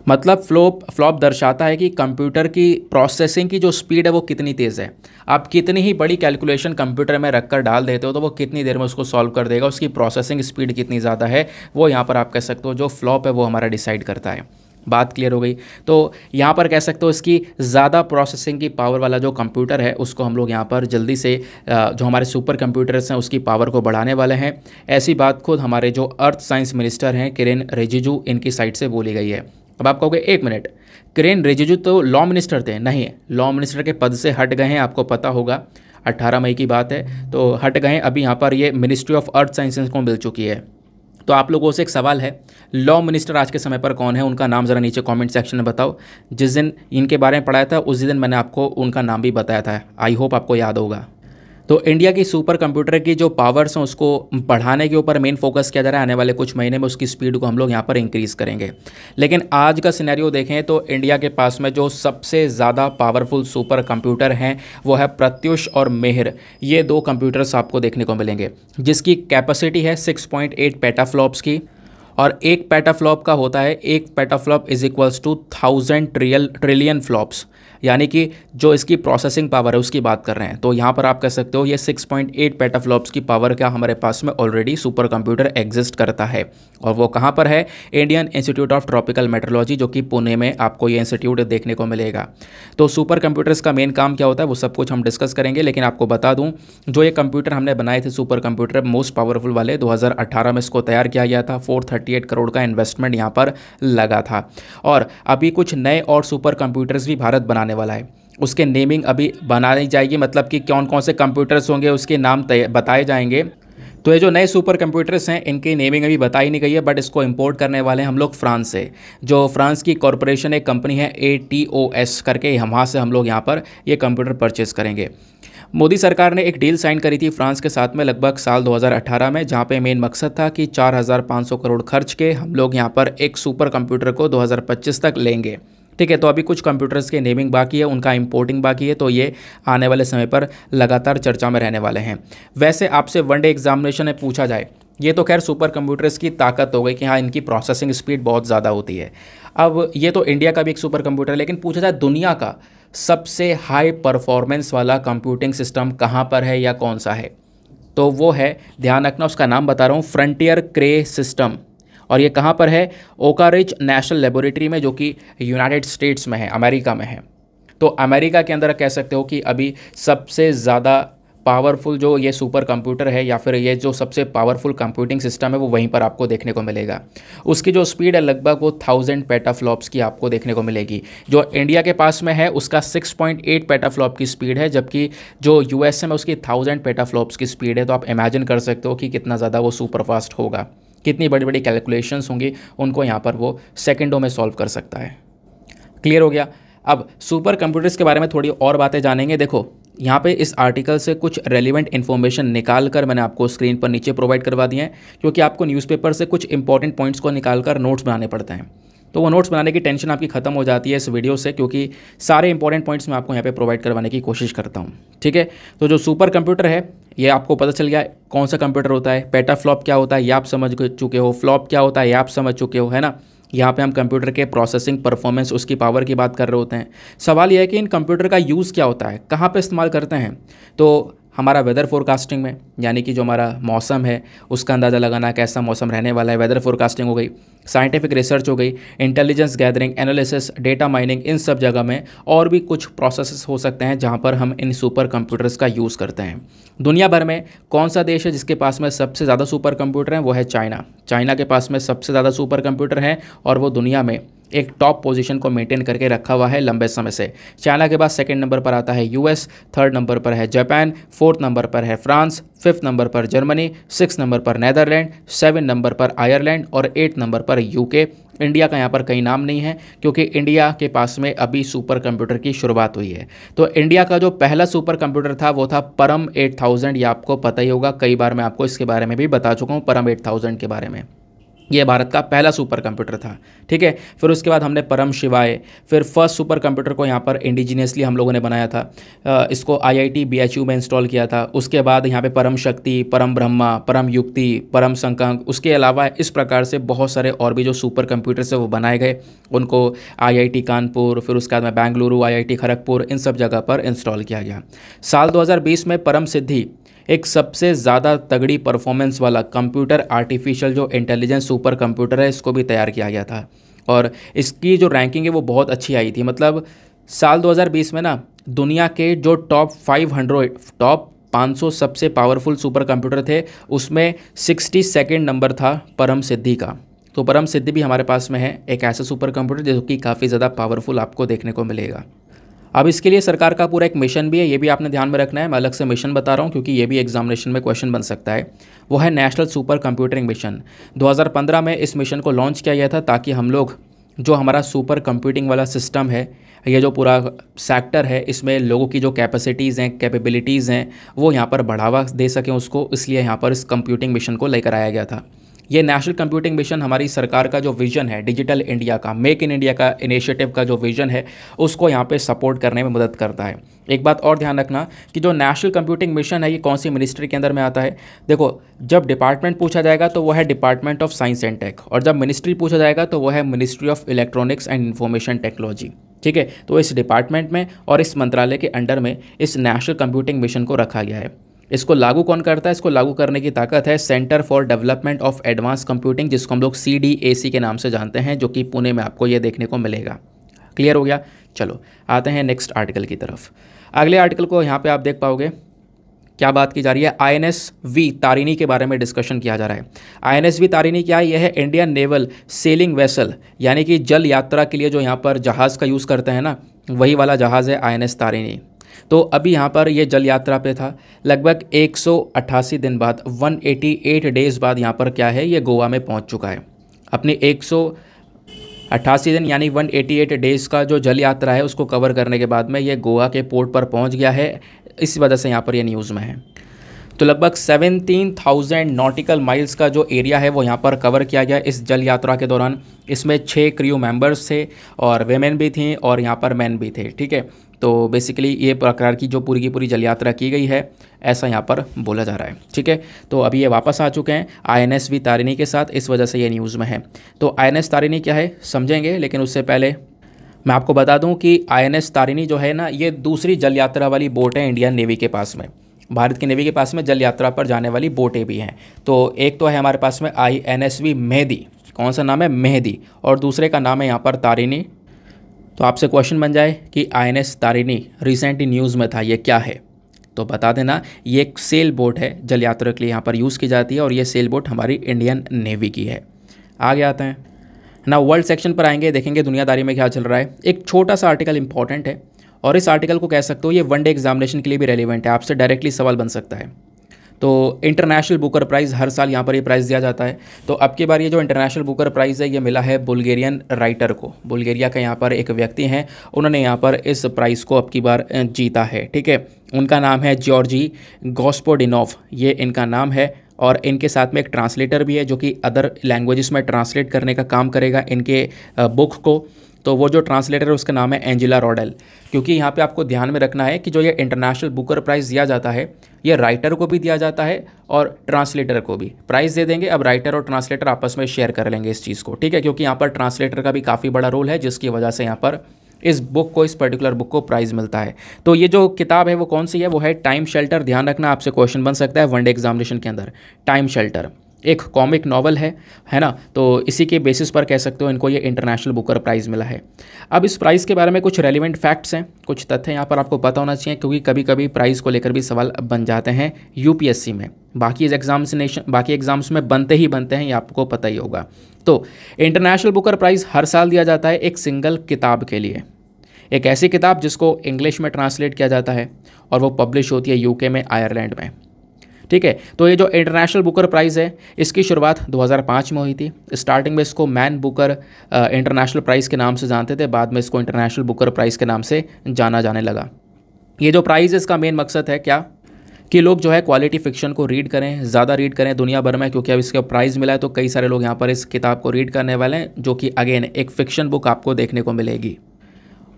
मतलब फ्लोप फ्लॉप दर्शाता है कि कंप्यूटर की प्रोसेसिंग की जो स्पीड है वो कितनी तेज़ है आप कितनी ही बड़ी कैलकुलेशन कंप्यूटर में रख कर डाल देते हो तो वो कितनी देर में उसको सॉल्व कर देगा उसकी प्रोसेसिंग स्पीड कितनी ज़्यादा है वो यहाँ पर आप कह सकते हो जो फ्लॉप है वो हमारा डिसाइड करता है बात क्लियर हो गई तो यहाँ पर कह सकते हो इसकी ज़्यादा प्रोसेसिंग की पावर वाला जो कंप्यूटर है उसको हम लोग यहाँ पर जल्दी से जो हमारे सुपर कंप्यूटर्स हैं उसकी पावर को बढ़ाने वाले हैं ऐसी बात खुद हमारे जो अर्थ साइंस मिनिस्टर हैं किरेन रिजिजू इनकी साइड से बोली गई है अब आप कहोगे एक मिनट किरेन रिजिजू तो लॉ मिनिस्टर थे नहीं लॉ मिनिस्टर के पद से हट गए हैं आपको पता होगा 18 मई की बात है तो हट गए अभी यहाँ पर ये मिनिस्ट्री ऑफ अर्थ साइंसेस को मिल चुकी है तो आप लोगों से एक सवाल है लॉ मिनिस्टर आज के समय पर कौन है उनका नाम ज़रा नीचे कमेंट सेक्शन में बताओ जिस दिन इनके बारे में पढ़ाया था उस दिन मैंने आपको उनका नाम भी बताया था आई होप आपको याद होगा तो इंडिया की सुपर कंप्यूटर की जो पावर्स हैं उसको बढ़ाने के ऊपर मेन फोकस किया जा रहा है आने वाले कुछ महीने में उसकी स्पीड को हम लोग यहाँ पर इंक्रीज़ करेंगे लेकिन आज का सिनेरियो देखें तो इंडिया के पास में जो सबसे ज़्यादा पावरफुल सुपर कंप्यूटर हैं वो है प्रत्युष और मेहर ये दो कंप्यूटर्स आपको देखने को मिलेंगे जिसकी कैपेसिटी है सिक्स पॉइंट एट की और एक पैटाफ्लॉप का होता है एक petaflop is equals to thousand trial trillion flops यानी कि जो इसकी प्रोसेसिंग पावर है उसकी बात कर रहे हैं तो यहाँ पर आप कह सकते हो ये 6.8 पॉइंट पेटाफ्लॉप्स की पावर का हमारे पास में ऑलरेडी सुपर कंप्यूटर एग्जिस्ट करता है और वो कहाँ पर है Indian Institute of Tropical Meteorology जो कि पुणे में आपको ये इंस्टीट्यूट देखने को मिलेगा तो सुपर कंप्यूटर्स का मेन काम क्या होता है वो सब कुछ हम डिस्कस करेंगे लेकिन आपको बता दूँ जो ये कंप्यूटर हमने बनाए थे सुपर कंप्यूटर मोस्ट पावरफुल वाले दो में इसको तैयार किया गया था फोर करोड़ का इन्वेस्टमेंट यहाँ पर लगा था और अभी कुछ नए और सुपर कंप्यूटर्स भी भारत बनाने जाने वाला है उसके नेमिंग अभी बनाई जाएगी मतलब कि कौन कौन से कंप्यूटर्स होंगे उसके नाम बताए जाएंगे तो ये जो नए सुपर कंप्यूटर्स हैं इनकी नेमिंग अभी बताई नहीं गई है बट इसको इंपोर्ट करने वाले हैं हम लोग फ्रांस से जो फ्रांस की कॉरपोरेशन एक कंपनी है ए टी ओ एस करके वहाँ से हम लोग यहाँ पर ये कंप्यूटर परचेस करेंगे मोदी सरकार ने एक डील साइन करी थी फ्रांस के साथ में लगभग साल 2018 में जहाँ पे मेन मकसद था कि 4,500 करोड़ खर्च के हम लोग यहाँ पर एक सुपर कंप्यूटर को 2025 तक लेंगे ठीक है तो अभी कुछ कंप्यूटर्स के नेमिंग बाकी है उनका इंपोर्टिंग बाकी है तो ये आने वाले समय पर लगातार चर्चा में रहने वाले हैं वैसे आपसे वन डे एग्जामिनेशन में पूछा जाए ये तो खैर सुपर कंप्यूटर्स की ताकत हो गई कि हाँ इनकी प्रोसेसिंग स्पीड बहुत ज़्यादा होती है अब ये तो इंडिया का भी एक सुपर कंप्यूटर है लेकिन पूछा जाए दुनिया का सबसे हाई परफॉर्मेंस वाला कंप्यूटिंग सिस्टम कहाँ पर है या कौन सा है तो वो है ध्यान रखना उसका नाम बता रहा हूँ फ्रंटियर क्रे सिस्टम और ये कहाँ पर है ओकारिच नेशनल लेबोरेटरी में जो कि यूनाइटेड स्टेट्स में है अमेरिका में है तो अमेरिका के अंदर कह सकते हो कि अभी सबसे ज़्यादा पावरफुल जो ये सुपर कंप्यूटर है या फिर ये जो सबसे पावरफुल कंप्यूटिंग सिस्टम है वो वहीं पर आपको देखने को मिलेगा उसकी जो स्पीड है लगभग वो थाउजेंड पेटाफ्लॉप्स की आपको देखने को मिलेगी जो इंडिया के पास में है उसका सिक्स पॉइंट एट पेटाफ्लॉप की स्पीड है जबकि जो यूएसए में उसकी थाउजेंड पेटाफ्लॉप्स की स्पीड है तो आप इमेजिन कर सकते हो कि कितना ज़्यादा वो सुपर फास्ट होगा कितनी बड़ी बड़ी कैलकुलेशंस होंगी उनको यहाँ पर वो सेकेंडों में सॉल्व कर सकता है क्लियर हो गया अब सुपर कंप्यूटर्स के बारे में थोड़ी और बातें जानेंगे देखो यहाँ पे इस आर्टिकल से कुछ रेलिवेंट इन्फॉर्मेशन निकाल कर मैंने आपको स्क्रीन पर नीचे प्रोवाइड करवा दिए हैं क्योंकि आपको न्यूज़पेपर से कुछ इंपॉर्टेंट पॉइंट्स को निकाल कर नोट्स बनाने पड़ते हैं तो वो नोट्स बनाने की टेंशन आपकी ख़त्म हो जाती है इस वीडियो से क्योंकि सारे इंपॉर्टेंट पॉइंट्स मैं आपको यहाँ पे प्रोवाइड करवाने की कोशिश करता हूँ ठीक है तो जो सुपर कंप्यूटर है ये आपको पता चल गया कौन सा कंप्यूटर होता है पेटा फ्लॉप क्या होता है ये आप समझ चुके हो फ्लॉप क्या होता है ये आप समझ चुके हो है ना यहाँ पे हम कंप्यूटर के प्रोसेसिंग परफॉर्मेंस उसकी पावर की बात कर रहे होते हैं सवाल यह है कि इन कंप्यूटर का यूज़ क्या होता है कहाँ पे इस्तेमाल करते हैं तो हमारा वेदर फोरकास्टिंग में यानी कि जो हमारा मौसम है उसका अंदाज़ा लगाना कैसा मौसम रहने वाला है वेदर फोरकास्टिंग हो गई साइंटिफिक रिसर्च हो गई intelligence gathering analysis data mining इन सब जगह में और भी कुछ प्रोसेसेस हो सकते हैं जहाँ पर हम इन सुपर कंप्यूटर्स का यूज़ करते हैं दुनिया भर में कौन सा देश है जिसके पास में सबसे ज़्यादा सुपर कंप्यूटर हैं वो है चाइना चाइना के पास में सबसे ज़्यादा सुपर कंप्यूटर हैं और वो दुनिया में एक टॉप पोजीशन को मेंटेन करके रखा हुआ है लंबे समय से चाइना के बाद सेकंड नंबर पर आता है यूएस थर्ड नंबर पर है जापान फोर्थ नंबर पर है फ्रांस फिफ्थ नंबर पर जर्मनी सिक्स नंबर पर नैदरलैंड सेवन नंबर पर आयरलैंड और एट नंबर पर यूके इंडिया का यहाँ पर कहीं नाम नहीं है क्योंकि इंडिया के पास में अभी सुपर कंप्यूटर की शुरुआत हुई है तो इंडिया का जो पहला सुपर कंप्यूटर था वो था परम एट थाउजेंड आपको पता ही होगा कई बार मैं आपको इसके बारे में भी बता चुका हूँ परम थाउजेंड के बारे में ये भारत का पहला सुपर कंप्यूटर था ठीक है फिर उसके बाद हमने परम शिवाय फिर फर्स्ट सुपर कंप्यूटर को यहाँ पर इंडिजीनियसली हम लोगों ने बनाया था इसको आईआईटी बीएचयू में इंस्टॉल किया था उसके बाद यहाँ पे परम शक्ति परम ब्रह्मा परम युक्ति परम संकंक उसके अलावा इस प्रकार से बहुत सारे और भी जो सुपर कंप्यूटर्स है वो बनाए गए उनको आई कानपुर फिर उसके बाद में बेंगलुरु आई आई इन सब जगह पर इंस्टॉल किया गया साल दो में परम सिद्धि एक सबसे ज़्यादा तगड़ी परफॉर्मेंस वाला कंप्यूटर आर्टिफिशियल जो इंटेलिजेंस सुपर कंप्यूटर है इसको भी तैयार किया गया था और इसकी जो रैंकिंग है वो बहुत अच्छी आई थी मतलब साल 2020 में ना दुनिया के जो टॉप 500 टॉप 500 सबसे पावरफुल सुपर कंप्यूटर थे उसमें सिक्सटी सेकेंड नंबर था परम सिद्धि का तो परम सिद्धि भी हमारे पास में है एक ऐसा सुपर कंप्यूटर जो कि काफ़ी ज़्यादा पावरफुल आपको देखने को मिलेगा अब इसके लिए सरकार का पूरा एक मिशन भी है ये भी आपने ध्यान में रखना है मैं अलग से मिशन बता रहा हूँ क्योंकि ये भी एग्जामिनेशन में क्वेश्चन बन सकता है वो है नेशनल सुपर कंप्यूटरिंग मिशन 2015 में इस मिशन को लॉन्च किया गया था ताकि हम लोग जो हमारा सुपर कंप्यूटिंग वाला सिस्टम है ये जो पूरा सेक्टर है इसमें लोगों की जो कैपेसिटीज़ हैं कैपेबिलिटीज़ हैं वो यहाँ पर बढ़ावा दे सकें उसको इसलिए यहाँ पर इस कंप्यूटिंग मिशन को लेकर आया गया था ये नेशनल कंप्यूटिंग मिशन हमारी सरकार का जो विजन है डिजिटल इंडिया का मेक इन इंडिया का इनिशिएटिव का जो विजन है उसको यहाँ पे सपोर्ट करने में मदद करता है एक बात और ध्यान रखना कि जो नेशनल कंप्यूटिंग मिशन है ये कौन सी मिनिस्ट्री के अंदर में आता है देखो जब डिपार्टमेंट पूछा जाएगा तो वो है department of science and tech और जब मिनिस्ट्री पूछा जाएगा तो वो है ministry of electronics and information technology ठीक है तो इस डिपार्टमेंट में और इस मंत्रालय के अंडर में इस नेशनल कंप्यूटिंग मिशन को रखा गया है इसको लागू कौन करता है इसको लागू करने की ताकत है centre for development of advance computing जिसको हम लोग सी डी ए सी के नाम से जानते हैं जो कि पुणे में आपको ये देखने को मिलेगा क्लियर हो गया चलो आते हैं नेक्स्ट आर्टिकल की तरफ अगले आर्टिकल को यहाँ पे आप देख पाओगे क्या बात की जा रही है आईएनएस वी तारिणी के बारे में डिस्कशन किया जा रहा है आईएनएस वी तारिणी क्या है यह है इंडियन नेवल सेलिंग वेसल यानी कि जल यात्रा के लिए जो यहाँ पर जहाज़ का यूज़ करते हैं ना वही वाला जहाज़ है आईएनएस तारिनी तो अभी यहाँ पर ये जल यात्रा पे था लगभग 188 दिन बाद 188 डेज़ बाद यहाँ पर क्या है ये गोवा में पहुँच चुका है अपने 188 दिन यानी 188 डेज़ का जो जल यात्रा है उसको कवर करने के बाद में ये गोवा के पोर्ट पर पहुँच गया है इस वजह से यहाँ पर यह न्यूज़ में है तो लगभग 17,000 नॉटिकल माइल्स का जो एरिया है वो यहाँ पर कवर किया गया इस जल यात्रा के दौरान इसमें छः क्रियो मेंबर्स थे और वेमेन भी थी और यहाँ पर मैन भी थे ठीक है तो बेसिकली ये प्रकार की जो पूरी की पूरी जल यात्रा की गई है ऐसा यहाँ पर बोला जा रहा है ठीक है तो अभी ये वापस आ चुके हैं I N S V Tarini के साथ इस वजह से ये न्यूज़ में है तो आई एन एस तारिणी क्या है समझेंगे लेकिन उससे पहले मैं आपको बता दूं कि आई एन एस तारिणी जो है ना ये दूसरी जल यात्रा वाली बोट है इंडियन नेवी के पास में भारत की नेवी के पास में जल यात्रा पर जाने वाली बोटें भी हैं तो एक तो है हमारे पास में I N S V Mhadei कौन सा नाम है मेहदी और दूसरे का नाम है यहाँ पर तारिणी तो आपसे क्वेश्चन बन जाए कि I N S Tarini recently news में था ये क्या है तो बता देना ये एक सेल बोट है जल यात्रा के लिए यहाँ पर यूज़ की जाती है और ये सेल बोट हमारी इंडियन नेवी की है आगे आते हैं ना वर्ल्ड सेक्शन पर आएंगे देखेंगे दुनियादारी में क्या चल रहा है एक छोटा सा आर्टिकल इंपॉर्टेंट है और इस आर्टिकल को कह सकते हो ये वन डे एग्जामिनेशन के लिए भी रेलिवेंट है आपसे डायरेक्टली सवाल बन सकता है तो इंटरनेशनल बुकर प्राइज़ हर साल यहाँ पर ये प्राइज़ दिया जाता है तो अब की बार ये जो इंटरनेशनल बुकर प्राइज़ है ये मिला है बुल्गेरियन राइटर को बुल्गेरिया के यहाँ पर एक व्यक्ति हैं उन्होंने यहाँ पर इस प्राइज़ को अब की बार जीता है ठीक है उनका नाम है जॉर्जी गोस्पोडिनोफ ये इनका नाम है और इनके साथ में एक ट्रांसलेटर भी है जो कि अदर लैंग्वेजेस में ट्रांसलेट करने का काम करेगा इनके बुक को तो वो जो ट्रांसलेटर है उसका नाम है एंजिला रॉडल क्योंकि यहाँ पे आपको ध्यान में रखना है कि जो ये इंटरनेशनल बुकर प्राइज़ दिया जाता है ये राइटर को भी दिया जाता है और ट्रांसलेटर को भी प्राइज़ दे देंगे अब राइटर और ट्रांसलेटर आपस में शेयर कर लेंगे इस चीज़ को ठीक है क्योंकि यहाँ पर ट्रांसलेटर का भी काफ़ी बड़ा रोल है जिसकी वजह से यहाँ पर इस बुक को इस पर्टिकुलर बुक को प्राइज़ मिलता है तो ये जो किताब है वो कौन सी है वो है टाइम शेल्टर ध्यान रखना आपसे क्वेश्चन बन सकता है वनडे एग्जामिनेशन के अंदर टाइम शेल्टर एक कॉमिक नॉवल है है ना तो इसी के बेसिस पर कह सकते हो इनको ये इंटरनेशनल बुकर प्राइज़ मिला है अब इस प्राइज़ के बारे में कुछ रेलिवेंट फैक्ट्स हैं कुछ तथ्य यहाँ पर आपको पता होना चाहिए क्योंकि कभी कभी प्राइज़ को लेकर भी सवाल बन जाते हैं यूपीएससी में बाकी एग्जामिनेशन बाकी एग्ज़ाम्स में बनते ही बनते हैं ये आपको पता ही होगा तो इंटरनेशनल बुकर प्राइज़ हर साल दिया जाता है एक सिंगल किताब के लिए एक ऐसी किताब जिसको इंग्लिश में ट्रांसलेट किया जाता है और वो पब्लिश होती है यूके में आयरलैंड में ठीक है तो ये जो इंटरनेशनल बुकर प्राइज़ है इसकी शुरुआत 2005 में हुई थी स्टार्टिंग में इसको मैन बुकर इंटरनेशनल प्राइज़ के नाम से जानते थे बाद में इसको इंटरनेशनल बुकर प्राइज़ के नाम से जाना जाने लगा ये जो प्राइज़ है इसका मेन मकसद है क्या कि लोग जो है क्वालिटी फिक्शन को रीड करें ज़्यादा रीड करें दुनिया भर में क्योंकि अब इसका प्राइज़ मिला है तो कई सारे लोग यहाँ पर इस किताब को रीड करने वाले हैं जो कि अगेन एक फ़िक्शन बुक आपको देखने को मिलेगी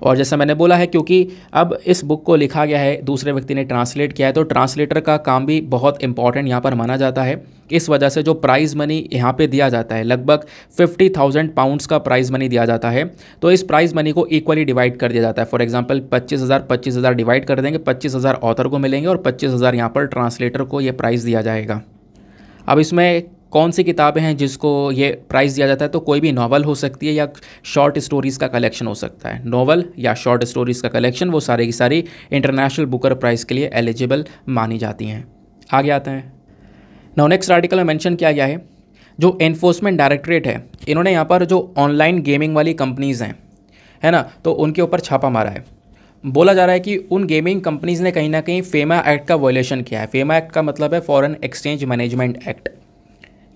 और जैसा मैंने बोला है क्योंकि अब इस बुक को लिखा गया है दूसरे व्यक्ति ने ट्रांसलेट किया है तो ट्रांसलेटर का काम भी बहुत इंपॉर्टेंट यहाँ पर माना जाता है इस वजह से जो प्राइज़ मनी यहाँ पे दिया जाता है लगभग फिफ्टी थाउजेंड पाउंड्स का प्राइज़ मनी दिया जाता है तो इस प्राइज़ मनी को इक्वली डिवाइड कर दिया जाता है फॉर एग्जांपल पच्चीस हज़ार पच्चीस हज़ार डिवाइड कर देंगे पच्चीस हज़ार ऑथर को मिलेंगे और पच्चीस हज़ार यहाँ पर ट्रांसलेटर को ये प्राइज़ दिया जाएगा अब इसमें कौन सी किताबें हैं जिसको ये प्राइज़ दिया जाता है तो कोई भी नावल हो सकती है या शॉर्ट स्टोरीज़ का कलेक्शन हो सकता है नावल या शॉर्ट स्टोरीज़ का कलेक्शन वो सारे की सारी इंटरनेशनल बुकर प्राइज़ के लिए एलिजिबल मानी जाती हैं आगे आते हैं नौ नेक्स्ट आर्टिकल में मैंशन किया गया है जो एनफोर्समेंट डायरेक्टरेट है इन्होंने यहाँ पर जो ऑनलाइन गेमिंग वाली कंपनीज़ हैं है ना तो उनके ऊपर छापा मारा है बोला जा रहा है कि उन गेमिंग कंपनीज़ ने कहीं ना कहीं फेमा एक्ट का वॉयलेशन किया है फेमा एक्ट का मतलब है फॉरेन एक्सचेंज मैनेजमेंट एक्ट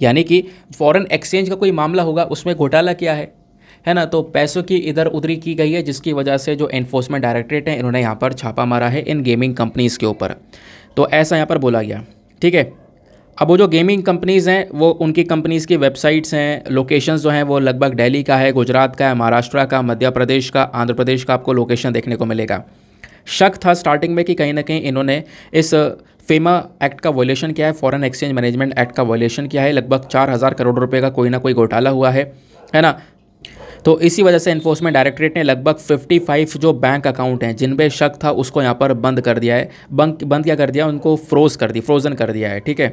यानी कि फ़ॉरेन एक्सचेंज का कोई मामला होगा उसमें घोटाला क्या है है ना तो पैसों की इधर उधरी की गई है जिसकी वजह से जो एनफोर्समेंट डायरेक्टरेट है इन्होंने यहाँ पर छापा मारा है इन गेमिंग कंपनीज़ के ऊपर तो ऐसा यहाँ पर बोला गया ठीक है अब वो जो गेमिंग कंपनीज़ हैं वो उनकी कंपनीज़ की वेबसाइट्स हैं लोकेशंस जो हैं वो लगभग दिल्ली का है गुजरात का है महाराष्ट्र का मध्य प्रदेश का आंध्र प्रदेश का आपको लोकेशन देखने को मिलेगा शक था स्टार्टिंग में कि कहीं ना कहीं इन्होंने इस फेमा एक्ट का वॉयलेशन क्या है फॉरेन एक्सचेंज मैनेजमेंट एक्ट का वॉयलेशन क्या है लगभग चार हज़ार करोड़ रुपए का कोई ना कोई घोटाला हुआ है है ना तो इसी वजह से इन्फोर्समेंट डायरेक्टरेट ने लगभग 55 जो बैंक अकाउंट हैं जिन पे शक था उसको यहाँ पर बंद कर दिया है बंद बंद क्या कर दिया उनको फ्रोज़ कर दी फ्रोज़न कर दिया है ठीक है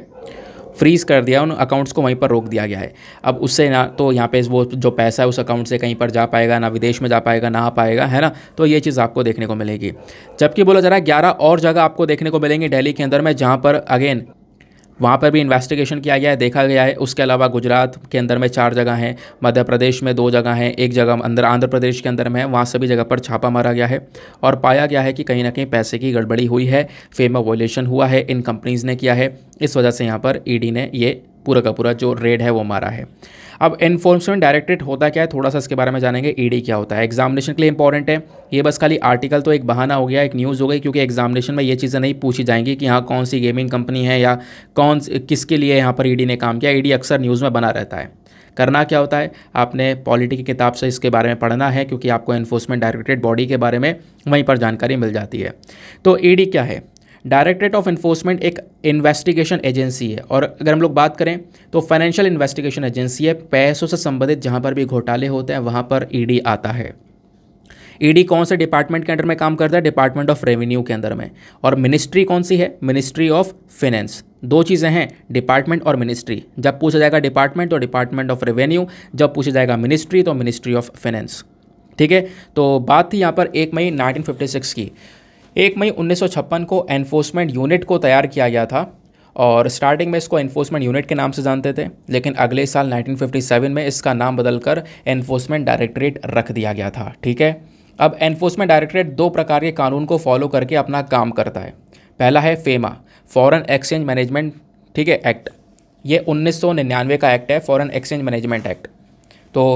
फ्रीज़ कर दिया उन अकाउंट्स को वहीं पर रोक दिया गया है अब उससे ना तो यहाँ पे वो जो पैसा है उस अकाउंट से कहीं पर जा पाएगा ना विदेश में जा पाएगा ना आ पाएगा है ना तो ये चीज़ आपको देखने को मिलेगी जबकि बोला जा रहा है ग्यारह और जगह आपको देखने को मिलेंगी डेली के अंदर में जहाँ पर अगेन वहाँ पर भी इन्वेस्टिगेशन किया गया है देखा गया है उसके अलावा गुजरात के अंदर में चार जगह हैं मध्य प्रदेश में दो जगह हैं एक जगह अंदर आंध्र प्रदेश के अंदर में है वहाँ सभी जगह पर छापा मारा गया है और पाया गया है कि कहीं ना कहीं पैसे की गड़बड़ी हुई है फेम वोलेशन हुआ है इन कंपनीज़ ने किया है इस वजह से यहाँ पर ई e ने ये पूरा का पूरा जो रेड है वो मारा है अब इन्फोर्समेंट डायरेक्टरेट होता क्या है थोड़ा सा इसके बारे में जानेंगे ईडी क्या होता है एग्जामिनेशन के लिए इंपॉर्टेंट है ये बस खाली आर्टिकल तो एक बहाना हो गया एक न्यूज़ हो गई क्योंकि एग्जामिनेशन में ये चीज़ें नहीं पूछी जाएंगी कि हाँ कौन सी गेमिंग कंपनी है या कौन किसके लिए यहाँ पर ई ने काम किया ई अक्सर न्यूज़ में बना रहता है करना क्या होता है आपने पॉलिटी की किताब से इसके बारे में पढ़ना है क्योंकि आपको इन्फोर्समेंट डायरेक्टरेट बॉडी के बारे में वहीं पर जानकारी मिल जाती है तो ईडी क्या है डायरेक्टरेट ऑफ इन्फोर्समेंट एक इन्वेस्टिगेशन एजेंसी है और अगर हम लोग बात करें तो फाइनेंशियल इन्वेस्टिगेशन एजेंसी है पैसों से संबंधित जहाँ पर भी घोटाले होते हैं वहाँ पर ईडी e आता है ईडी e कौन से डिपार्टमेंट के अंडर में काम करता है डिपार्टमेंट ऑफ रेवेन्यू के अंदर में और मिनिस्ट्री कौन सी है मिनिस्ट्री ऑफ फिनेंस दो चीज़ें हैं डिपार्टमेंट और मिनिस्ट्री जब पूछा जाएगा डिपार्टमेंट तो डिपार्टमेंट ऑफ रेवेन्यू जब पूछा जाएगा मिनिस्ट्री तो मिनिस्ट्री ऑफ फिनेंस ठीक है तो बात थी यहाँ पर एक मई 1956 की एक मई उन्नीस को एनफोर्समेंट यूनिट को तैयार किया गया था और स्टार्टिंग में इसको एनफोर्समेंट यूनिट के नाम से जानते थे लेकिन अगले साल 1957 में इसका नाम बदलकर एनफोर्समेंट डायरेक्टरेट रख दिया गया था ठीक है अब एनफोर्समेंट डायरेक्टरेट दो प्रकार के कानून को फॉलो करके अपना काम करता है पहला है फेमा फॉरेन एक्सचेंज मैनेजमेंट ठीक है एक्ट ये 1999 का एक्ट है फॉरेन एक्सचेंज मैनेजमेंट एक्ट तो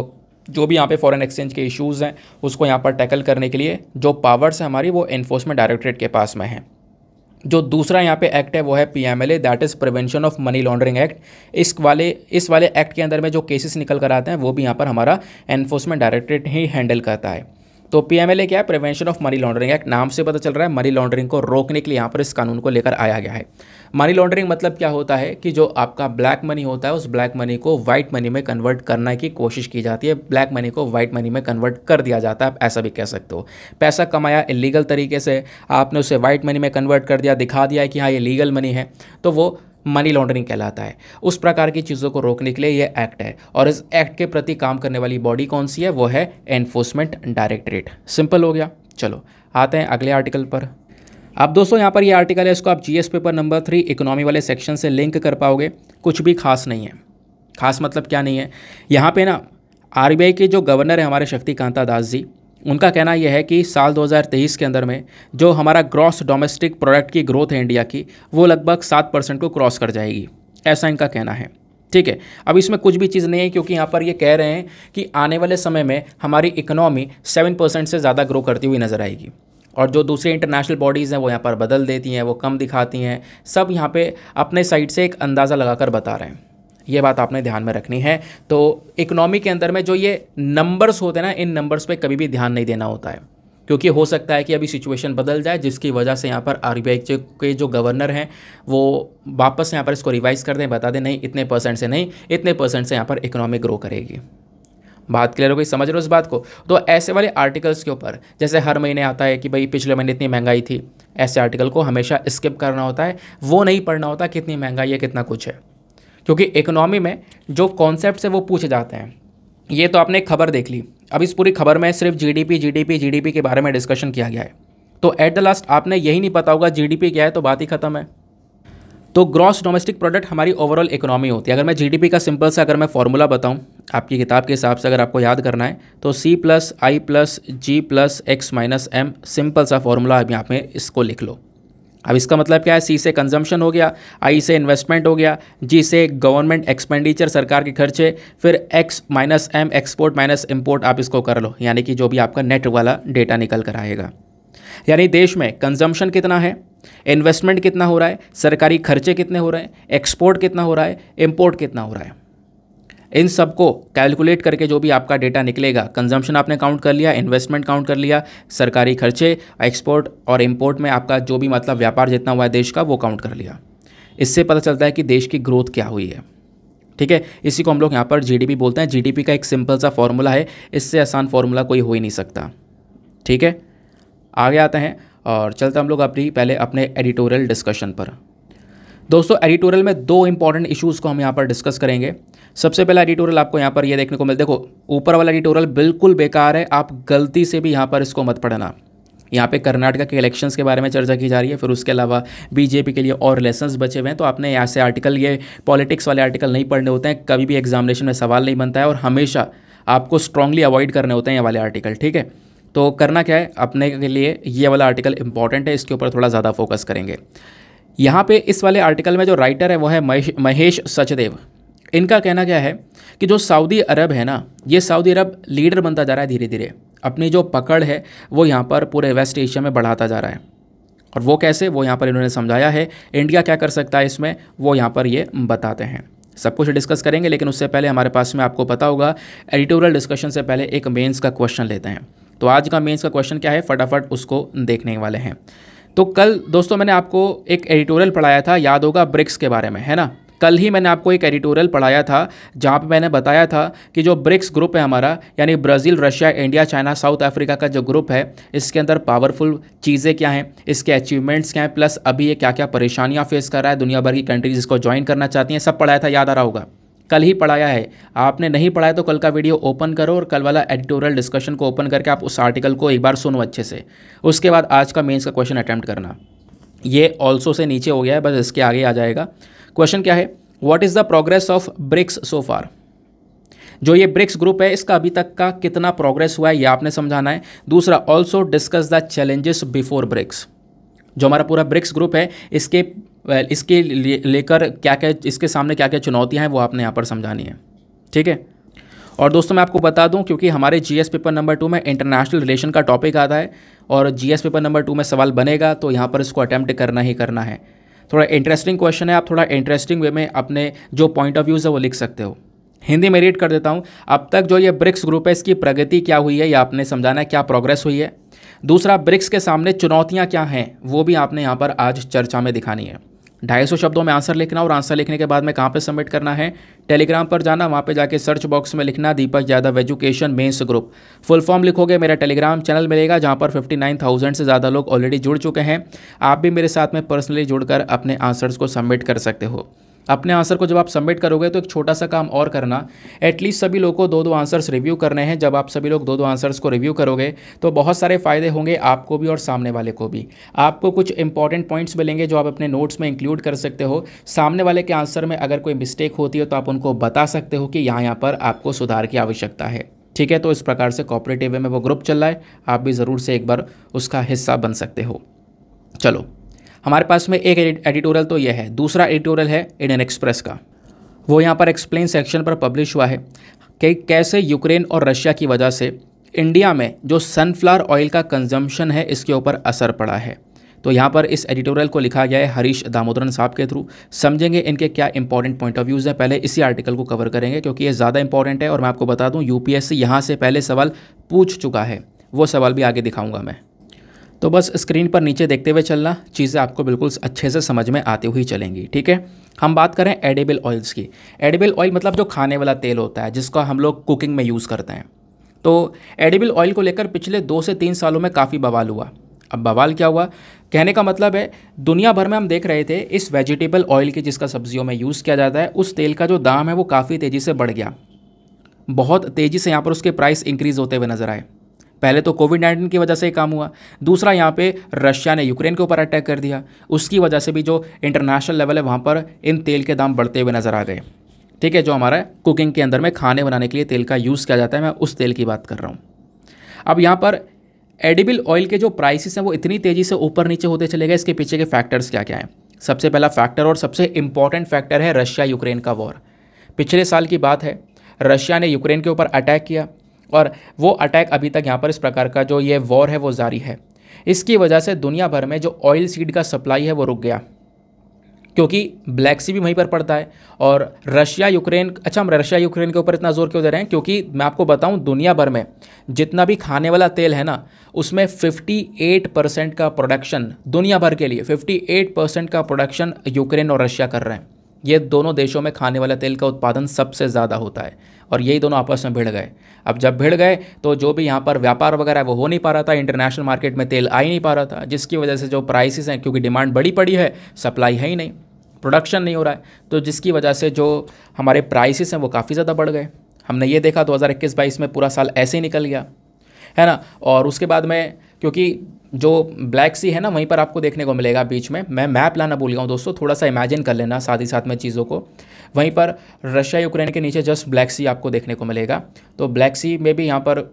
जो भी यहाँ पे फॉरेन एक्सचेंज के इश्यूज़ हैं उसको यहाँ पर टैकल करने के लिए जो पावर्स हैं हमारी वो इन्फोर्समेंट डायरेक्टरेट के पास में है जो दूसरा यहाँ पे एक्ट है वो है P M L A that is prevention of money laundering act इस वाले इस वाले एक्ट के अंदर में जो केसेस निकल कर आते हैं वो भी यहाँ पर हमारा एनफोर्समेंट डायरेक्टरेट ही हैंडल करता है तो पीएमएलए क्या है prevention of money laundering act नाम से पता चल रहा है मनी लॉन्ड्रिंग को रोकने के लिए यहाँ पर इस कानून को लेकर आया गया है मनी लॉन्ड्रिंग मतलब क्या होता है कि जो आपका ब्लैक मनी होता है उस ब्लैक मनी को वाइट मनी में कन्वर्ट करने की कोशिश की जाती है ब्लैक मनी को वाइट मनी में कन्वर्ट कर दिया जाता है आप ऐसा भी कह सकते हो पैसा कमाया इलीगल तरीके से आपने उसे वाइट मनी में कन्वर्ट कर दिया दिखा दिया कि हाँ ये लीगल मनी है तो वो मनी लॉन्ड्रिंग कहलाता है उस प्रकार की चीज़ों को रोकने के लिए यह एक्ट है और इस एक्ट के प्रति काम करने वाली बॉडी कौन सी है वो है एनफोर्समेंट डायरेक्टरेट सिंपल हो गया चलो आते हैं अगले आर्टिकल पर अब दोस्तों यहाँ पर ये यह आर्टिकल है इसको आप GS paper number three economy वाले सेक्शन से लिंक कर पाओगे कुछ भी खास नहीं है खास मतलब क्या नहीं है यहाँ पे ना आरबीआई के जो गवर्नर है हमारे शक्तिकांता दास जी उनका कहना यह है कि साल 2023 के अंदर में जो हमारा ग्रॉस डोमेस्टिक प्रोडक्ट की ग्रोथ है इंडिया की वो लगभग सात परसेंट को क्रॉस कर जाएगी ऐसा इनका कहना है ठीक है अब इसमें कुछ भी चीज़ नहीं है क्योंकि यहाँ पर ये कह रहे हैं कि आने वाले समय में हमारी इकोनॉमी सेवन परसेंट से ज़्यादा ग्रो करती हुई नज़र आएगी और जो दूसरे इंटरनेशनल बॉडीज़ हैं वो यहाँ पर बदल देती हैं वो कम दिखाती हैं सब यहाँ पे अपने साइड से एक अंदाज़ा लगाकर बता रहे हैं ये बात आपने ध्यान में रखनी है तो इकोनॉमी के अंदर में जो ये नंबर्स होते हैं ना इन नंबर्स पर कभी भी ध्यान नहीं देना होता है क्योंकि हो सकता है कि अभी सिचुएशन बदल जाए जिसकी वजह से यहाँ पर आर के जो गवर्नर हैं वो वापस यहाँ पर इसको रिवाइज़ कर दें बता दें नहीं इतने परसेंट से नहीं इतने परसेंट से यहाँ पर इकोनॉमी ग्रो करेगी बात क्लियर हो गई समझ रहे हो इस बात को तो ऐसे वाले आर्टिकल्स के ऊपर जैसे हर महीने आता है कि भाई पिछले महीने इतनी महंगाई थी ऐसे आर्टिकल को हमेशा स्किप करना होता है वो नहीं पढ़ना होता कितनी महंगाई है कितना कुछ है क्योंकि इकोनॉमी में जो कॉन्सेप्ट है वो पूछे जाते हैं ये तो आपने खबर देख ली अब इस पूरी खबर में सिर्फ जीडीपी जीडीपी जीडीपी के बारे में डिस्कशन किया गया है तो एट द लास्ट आपने यही नहीं पता होगा जीडीपी क्या है तो बात ही खत्म है तो ग्रॉस डोमेस्टिक प्रोडक्ट हमारी ओवरऑल इकोनॉमी होती है अगर मैं जीडीपी का सिंपल सा अगर मैं फॉर्मूला बताऊं आपकी किताब के हिसाब से अगर आपको याद करना है तो C plus I plus G plus X minus M simple सा फॉर्मूला आप में इसको लिख लो अब इसका मतलब क्या है सी से कंजम्पशन हो गया आई से इन्वेस्टमेंट हो गया जी से गवर्नमेंट एक्सपेंडिचर सरकार के खर्चे फिर X minus M export minus import आप इसको कर लो यानी कि जो भी आपका नेट वाला डेटा निकल कर आएगा यानी देश में कंजम्पशन कितना है इन्वेस्टमेंट कितना हो रहा है सरकारी खर्चे कितने हो रहे हैं एक्सपोर्ट कितना हो रहा है इम्पोर्ट कितना हो रहा है इन सबको कैलकुलेट करके जो भी आपका डेटा निकलेगा कंजम्पशन आपने काउंट कर लिया इन्वेस्टमेंट काउंट कर लिया सरकारी खर्चे एक्सपोर्ट और इम्पोर्ट में आपका जो भी मतलब व्यापार जितना हुआ है देश का वो काउंट कर लिया इससे पता चलता है कि देश की ग्रोथ क्या हुई है ठीक है इसी को हम लोग यहाँ पर जीडीपी बोलते हैं जीडीपी का एक सिंपल सा फॉर्मूला है इससे आसान फॉर्मूला कोई हो ही नहीं सकता ठीक है आगे आते हैं और चलते हम लोग अपनी पहले अपने एडिटोरियल डिस्कशन पर दोस्तों एडिटोरियल में दो इंपॉर्टेंट इशूज़ को हम यहाँ पर डिस्कस करेंगे सबसे पहला एडिटोरियल आपको यहाँ पर ये यह देखने को मिलता है देखो ऊपर वाला एडिटोरियल बिल्कुल बेकार है आप गलती से भी यहाँ पर इसको मत पढ़ना यहाँ पे कर्नाटका के इलेक्शंस के बारे में चर्चा की जा रही है फिर उसके अलावा बीजेपी के लिए और लेसन्स बचे हुए हैं तो आपने यहाँ से आर्टिकल ये पॉलिटिक्स वाले आर्टिकल नहीं पढ़ने होते हैं कभी भी एग्जामिनेशन में सवाल नहीं बनता है और हमेशा आपको स्ट्रांगली अवॉइड करने होते हैं ये वाले आर्टिकल ठीक है तो करना क्या है अपने के लिए ये वाला आर्टिकल इंपॉर्टेंट है इसके ऊपर थोड़ा ज़्यादा फोकस करेंगे यहाँ पे इस वाले आर्टिकल में जो राइटर है वो है महेश सचदेव इनका कहना क्या है कि जो सऊदी अरब है ना ये सऊदी अरब लीडर बनता जा रहा है धीरे धीरे अपनी जो पकड़ है वो यहाँ पर पूरे वेस्ट एशिया में बढ़ाता जा रहा है और वो कैसे वो यहाँ पर इन्होंने समझाया है इंडिया क्या कर सकता है इसमें वो यहाँ पर ये बताते हैं सब कुछ डिस्कस करेंगे लेकिन उससे पहले हमारे पास में आपको पता होगा एडिटोरियल डिस्कशन से पहले एक मेंस का क्वेश्चन लेते हैं तो आज का मेंस का क्वेश्चन क्या है फटाफट उसको देखने वाले हैं तो कल दोस्तों मैंने आपको एक एडिटोरियल पढ़ाया था याद होगा ब्रिक्स के बारे में है ना कल ही मैंने आपको एक एडिटोरियल पढ़ाया था जहाँ पे मैंने बताया था कि जो ब्रिक्स ग्रुप है हमारा यानी Brazil Russia India China South Africa का जो ग्रुप है इसके अंदर पावरफुल चीज़ें क्या हैं इसके अचीवमेंट्स क्या हैं प्लस अभी ये क्या क्या परेशानियाँ फेस कर रहा है दुनिया भर की कंट्रीज इसको ज्वाइन करना चाहती हैं सब पढ़ाया था याद आ रहा होगा कल ही पढ़ाया है आपने नहीं पढ़ाया तो कल का वीडियो ओपन करो और कल वाला एडिटोरियल डिस्कशन को ओपन करके आप उस आर्टिकल को एक बार सुनो अच्छे से उसके बाद आज का मेन्स का क्वेश्चन अटैम्प्ट करना ये ऑल्सो से नीचे हो गया है बस इसके आगे आ जाएगा क्वेश्चन क्या है what is the progress of BRICS so far जो ये ब्रिक्स ग्रुप है इसका अभी तक का कितना प्रोग्रेस हुआ है ये आपने समझाना है दूसरा also discuss the challenges before BRICS जो हमारा पूरा ब्रिक्स ग्रुप है इसके वेल इसके लेकर क्या क्या इसके सामने क्या क्या चुनौतियाँ हैं वो आपने यहाँ पर समझानी है ठीक है और दोस्तों मैं आपको बता दूं क्योंकि हमारे जीएस पेपर नंबर टू में इंटरनेशनल रिलेशन का टॉपिक आता है और जीएस पेपर नंबर टू में सवाल बनेगा तो यहाँ पर इसको अटैम्प्ट करना ही करना है थोड़ा इंटरेस्टिंग क्वेश्चन है आप थोड़ा इंटरेस्टिंग वे में अपने जो पॉइंट ऑफ व्यूज़ है वो लिख सकते हो हिंदी में रीड कर देता हूँ अब तक जो ये ब्रिक्स ग्रुप है इसकी प्रगति क्या हुई है या आपने समझाना है क्या प्रोग्रेस हुई है दूसरा ब्रिक्स के सामने चुनौतियाँ क्या हैं वो भी आपने यहाँ पर आज चर्चा में दिखानी है ढाई सौ शब्दों में आंसर लिखना और आंसर लिखने के बाद में कहाँ पे सबमिट करना है टेलीग्राम पर जाना वहाँ पे जाके सर्च बॉक्स में लिखना Deepak Yadav education mains group full form लिखोगे मेरा टेलीग्राम चैनल मिलेगा जहाँ पर 59,000 से ज़्यादा लोग ऑलरेडी जुड़ चुके हैं आप भी मेरे साथ में पर्सनली जुड़कर अपने आंसर्स को सबमिट कर सकते हो अपने आंसर को जब आप सबमिट करोगे तो एक छोटा सा काम और करना एटलीस्ट सभी लोग को दो दो आंसर्स रिव्यू करने हैं जब आप सभी लोग दो दो आंसर्स को रिव्यू करोगे तो बहुत सारे फ़ायदे होंगे आपको भी और सामने वाले को भी आपको कुछ इंपॉर्टेंट पॉइंट्स मिलेंगे जो आप अपने नोट्स में इंक्लूड कर सकते हो सामने वाले के आंसर में अगर कोई मिस्टेक होती है तो आप उनको बता सकते हो कि यहाँ यहाँ पर आपको सुधार की आवश्यकता है ठीक है तो इस प्रकार से कॉपरेटिव वे में वो ग्रुप चल रहा है आप भी ज़रूर से एक बार उसका हिस्सा बन सकते हो चलो हमारे पास में एक एडिटोरियल तो यह है दूसरा एडिटोरियल है इंडियन एक्सप्रेस का वो यहाँ पर एक्सप्लेन सेक्शन पर पब्लिश हुआ है कि कैसे यूक्रेन और रशिया की वजह से इंडिया में जो सनफ्लावर ऑयल का कंजम्पशन है इसके ऊपर असर पड़ा है तो यहाँ पर इस एडिटोरियल को लिखा गया है हरीश दामोदरन साहब के थ्रू समझेंगे इनके क्या इंपॉर्टेंट पॉइंट ऑफ व्यूज़ हैं पहले इसी आर्टिकल को कवर करेंगे क्योंकि ये ज़्यादा इंपॉर्टेंट है और मैं आपको बता दूँ यूपीएससी यहाँ से पहले सवाल पूछ चुका है वो सवाल भी आगे दिखाऊँगा मैं तो बस स्क्रीन पर नीचे देखते हुए चलना चीज़ें आपको बिल्कुल अच्छे से समझ में आती हुई चलेंगी ठीक है हम बात करें एडेबल ऑयल्स की एडेबल ऑयल मतलब जो खाने वाला तेल होता है जिसका हम लोग कुकिंग में यूज़ करते हैं तो एडेबल ऑयल को लेकर पिछले दो से तीन सालों में काफ़ी बवाल हुआ अब बवाल क्या हुआ कहने का मतलब है दुनिया भर में हम देख रहे थे इस वेजिटेबल ऑयल की जिसका सब्जियों में यूज़ किया जाता है उस तेल का जो दाम है वो काफ़ी तेज़ी से बढ़ गया बहुत तेज़ी से यहाँ पर उसके प्राइस इंक्रीज़ होते हुए नज़र आए पहले तो कोविड नाइन्टीन की वजह से ही काम हुआ दूसरा यहाँ पे रशिया ने यूक्रेन के ऊपर अटैक कर दिया उसकी वजह से भी जो इंटरनेशनल लेवल है वहाँ पर इन तेल के दाम बढ़ते हुए नज़र आ गए ठीक है जो हमारा कुकिंग के अंदर में खाने बनाने के लिए तेल का यूज़ किया जाता है मैं उस तेल की बात कर रहा हूँ अब यहाँ पर एडिबल ऑयल के जो प्राइसेस हैं वो इतनी तेज़ी से ऊपर नीचे होते चले गए इसके पीछे के फैक्टर्स क्या क्या हैं सबसे पहला फैक्टर और सबसे इम्पॉर्टेंट फैक्टर है रशिया यूक्रेन का वॉर पिछले साल की बात है रशिया ने यूक्रेन के ऊपर अटैक किया और वो अटैक अभी तक यहाँ पर इस प्रकार का जो ये वॉर है वो जारी है इसकी वजह से दुनिया भर में जो ऑयल सीड का सप्लाई है वो रुक गया क्योंकि ब्लैक सी भी वहीं पर पड़ता है और रशिया यूक्रेन अच्छा हम रशिया यूक्रेन के ऊपर इतना जोर क्यों दे रहे हैं क्योंकि मैं आपको बताऊं दुनिया भर में जितना भी खाने वाला तेल है ना उसमें 58 परसेंट का प्रोडक्शन दुनिया भर के लिए 58 परसेंट का प्रोडक्शन यूक्रेन और रशिया कर रहे हैं ये दोनों देशों में खाने वाला तेल का उत्पादन सबसे ज़्यादा होता है और यही दोनों आपस में भिड़ गए अब जब भिड़ गए तो जो भी यहाँ पर व्यापार वगैरह वो हो नहीं पा रहा था इंटरनेशनल मार्केट में तेल आ ही नहीं पा रहा था जिसकी वजह से जो प्राइसेस हैं क्योंकि डिमांड बड़ी पड़ी है सप्लाई है ही नहीं प्रोडक्शन नहीं हो रहा है तो जिसकी वजह से जो हमारे प्राइसेस हैं वो काफ़ी ज़्यादा बढ़ गए हमने ये देखा दो हज़ार में पूरा साल ऐसे ही निकल गया है ना और उसके बाद में क्योंकि जो ब्लैक सी है ना वहीं पर आपको देखने को मिलेगा बीच में मैं मैप लाना भूल गया हूँ दोस्तों थोड़ा सा इमेजिन कर लेना साथ ही साथ में चीज़ों को वहीं पर रशिया यूक्रेन के नीचे जस्ट ब्लैक सी आपको देखने को मिलेगा तो ब्लैक सी में भी यहाँ पर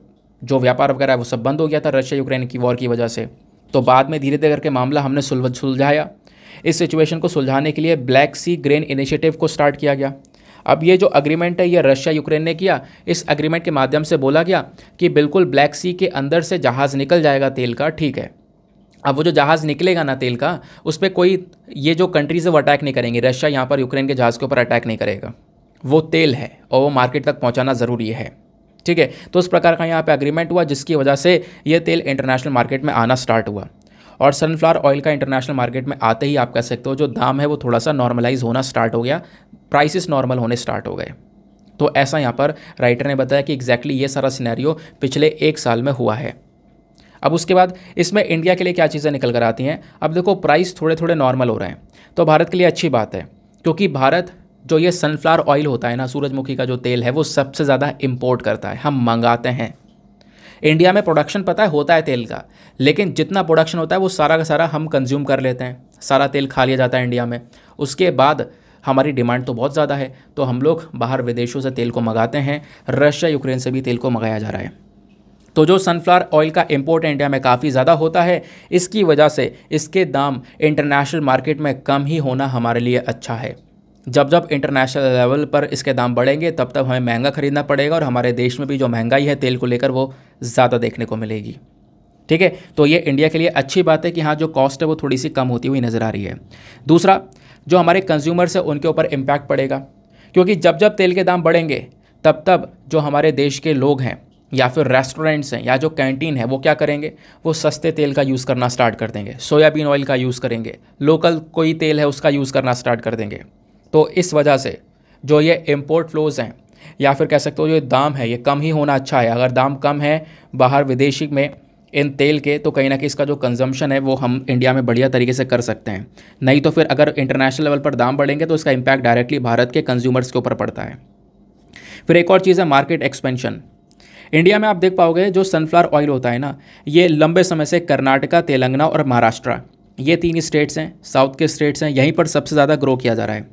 जो व्यापार वगैरह है वो सब बंद हो गया था रशिया यूक्रेन की वॉर की वजह से तो बाद में धीरे धीरे करके मामला हमने सुलझाया इस सिचुएशन को सुलझाने के लिए ब्लैक सी ग्रेन इनिशिएटिव को स्टार्ट किया गया अब ये जो अग्रीमेंट है ये रशिया यूक्रेन ने किया इस अग्रीमेंट के माध्यम से बोला गया कि बिल्कुल ब्लैक सी के अंदर से जहाज़ निकल जाएगा तेल का ठीक है अब वो जो जहाज़ निकलेगा ना तेल का उस पर कोई ये जो कंट्रीज़ है वो अटैक नहीं करेंगे रशिया यहाँ पर यूक्रेन के जहाज़ के ऊपर अटैक नहीं करेगा वो तेल है और वो मार्केट तक पहुँचाना ज़रूरी है ठीक है तो उस प्रकार का यहाँ पे अग्रीमेंट हुआ जिसकी वजह से ये तेल इंटरनेशनल मार्केट में आना स्टार्ट हुआ और सनफ्लावर ऑयल का इंटरनेशनल मार्केट में आते ही आप कह सकते हो जो दाम है वो थोड़ा सा नॉर्मलाइज होना स्टार्ट हो गया प्राइसेस नॉर्मल होने स्टार्ट हो गए तो ऐसा यहाँ पर राइटर ने बताया कि एग्जैक्टली exactly ये सारा सिनेरियो पिछले एक साल में हुआ है अब उसके बाद इसमें इंडिया के लिए क्या चीज़ें निकल कर आती हैं अब देखो प्राइस थोड़े थोड़े नॉर्मल हो रहे हैं तो भारत के लिए अच्छी बात है क्योंकि भारत जो ये सनफ्लावर ऑयल होता है ना सूरजमुखी का जो तेल है वो सबसे ज़्यादा इम्पोर्ट करता है हम मंगाते हैं इंडिया में प्रोडक्शन पता है होता है तेल का लेकिन जितना प्रोडक्शन होता है वो सारा का सारा हम कंज्यूम कर लेते हैं सारा तेल खा लिया जाता है इंडिया में उसके बाद हमारी डिमांड तो बहुत ज़्यादा है तो हम लोग बाहर विदेशों से तेल को मंगाते हैं रशिया यूक्रेन से भी तेल को मंगाया जा रहा है तो जो सनफ्लावर ऑयल का इम्पोर्ट इंडिया में काफ़ी ज़्यादा होता है इसकी वजह से इसके दाम इंटरनेशनल मार्केट में कम ही होना हमारे लिए अच्छा है जब जब इंटरनेशनल लेवल पर इसके दाम बढ़ेंगे तब तब हमें महंगा खरीदना पड़ेगा और हमारे देश में भी जो महंगाई है तेल को लेकर वो ज़्यादा देखने को मिलेगी ठीक है तो ये इंडिया के लिए अच्छी बात है कि हाँ जो कॉस्ट है वो थोड़ी सी कम होती हुई नज़र आ रही है दूसरा जो हमारे कंज्यूमर्स हैं उनके ऊपर इम्पैक्ट पड़ेगा क्योंकि जब जब तेल के दाम बढ़ेंगे तब तब जो हमारे देश के लोग हैं या फिर रेस्टोरेंट्स हैं या जो कैंटीन है वो क्या करेंगे वो सस्ते तेल का यूज़ करना स्टार्ट कर देंगे सोयाबीन ऑयल का यूज़ करेंगे लोकल कोई तेल है उसका यूज़ करना स्टार्ट कर देंगे तो इस वजह से जो ये इम्पोर्ट फ्लोज़ हैं या फिर कह सकते हो जो दाम है ये कम ही होना अच्छा है अगर दाम कम है बाहर विदेशी में इन तेल के तो कहीं ना कहीं इसका जो कंजम्पशन है वो हम इंडिया में बढ़िया तरीके से कर सकते हैं नहीं तो फिर अगर इंटरनेशनल लेवल पर दाम बढ़ेंगे तो इसका इम्पैक्ट डायरेक्टली भारत के कंज्यूमर्स के ऊपर पड़ता है फिर एक और चीज़ है मार्केट एक्सपेंशन इंडिया में आप देख पाओगे जो सनफ्लावर ऑयल होता है ना ये लंबे समय से कर्नाटका तेलंगाना और महाराष्ट्र ये तीन स्टेट्स हैं साउथ के स्टेट्स हैं यहीं पर सबसे ज़्यादा ग्रो किया जा रहा है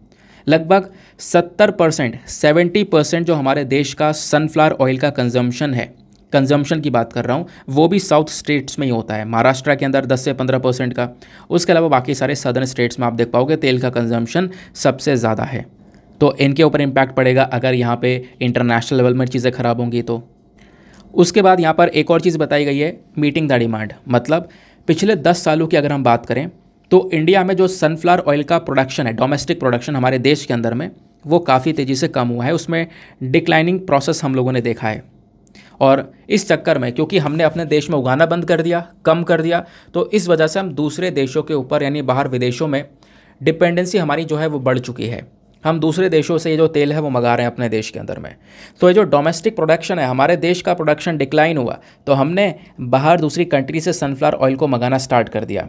लगभग 70 परसेंट सेवेंटी परसेंट जो हमारे देश का सनफ्लावर ऑयल का कंजम्पशन है कंजम्पशन की बात कर रहा हूँ वो भी साउथ स्टेट्स में ही होता है महाराष्ट्र के अंदर 10 से 15 परसेंट का उसके अलावा बाकी सारे सदर्न स्टेट्स में आप देख पाओगे तेल का कंजम्पशन सबसे ज़्यादा है तो इनके ऊपर इम्पैक्ट पड़ेगा अगर यहाँ पे इंटरनेशनल लेवल में चीज़ें ख़राब होंगी तो उसके बाद यहाँ पर एक और चीज़ बताई गई है मीटिंग द डिमांड मतलब पिछले दस सालों की अगर हम बात करें तो इंडिया में जो सनफ्लावर ऑयल का प्रोडक्शन है डोमेस्टिक प्रोडक्शन हमारे देश के अंदर में वो काफ़ी तेज़ी से कम हुआ है उसमें डिक्लाइनिंग प्रोसेस हम लोगों ने देखा है और इस चक्कर में क्योंकि हमने अपने देश में उगाना बंद कर दिया कम कर दिया तो इस वजह से हम दूसरे देशों के ऊपर यानी बाहर विदेशों में डिपेंडेंसी हमारी जो है वो बढ़ चुकी है हम दूसरे देशों से ये जो तेल है वो मंगा रहे हैं अपने देश के अंदर में तो ये जो डोमेस्टिक प्रोडक्शन है हमारे देश का प्रोडक्शन डिक्लाइन हुआ तो हमने बाहर दूसरी कंट्री से सनफ्लावर ऑयल को मंगाना स्टार्ट कर दिया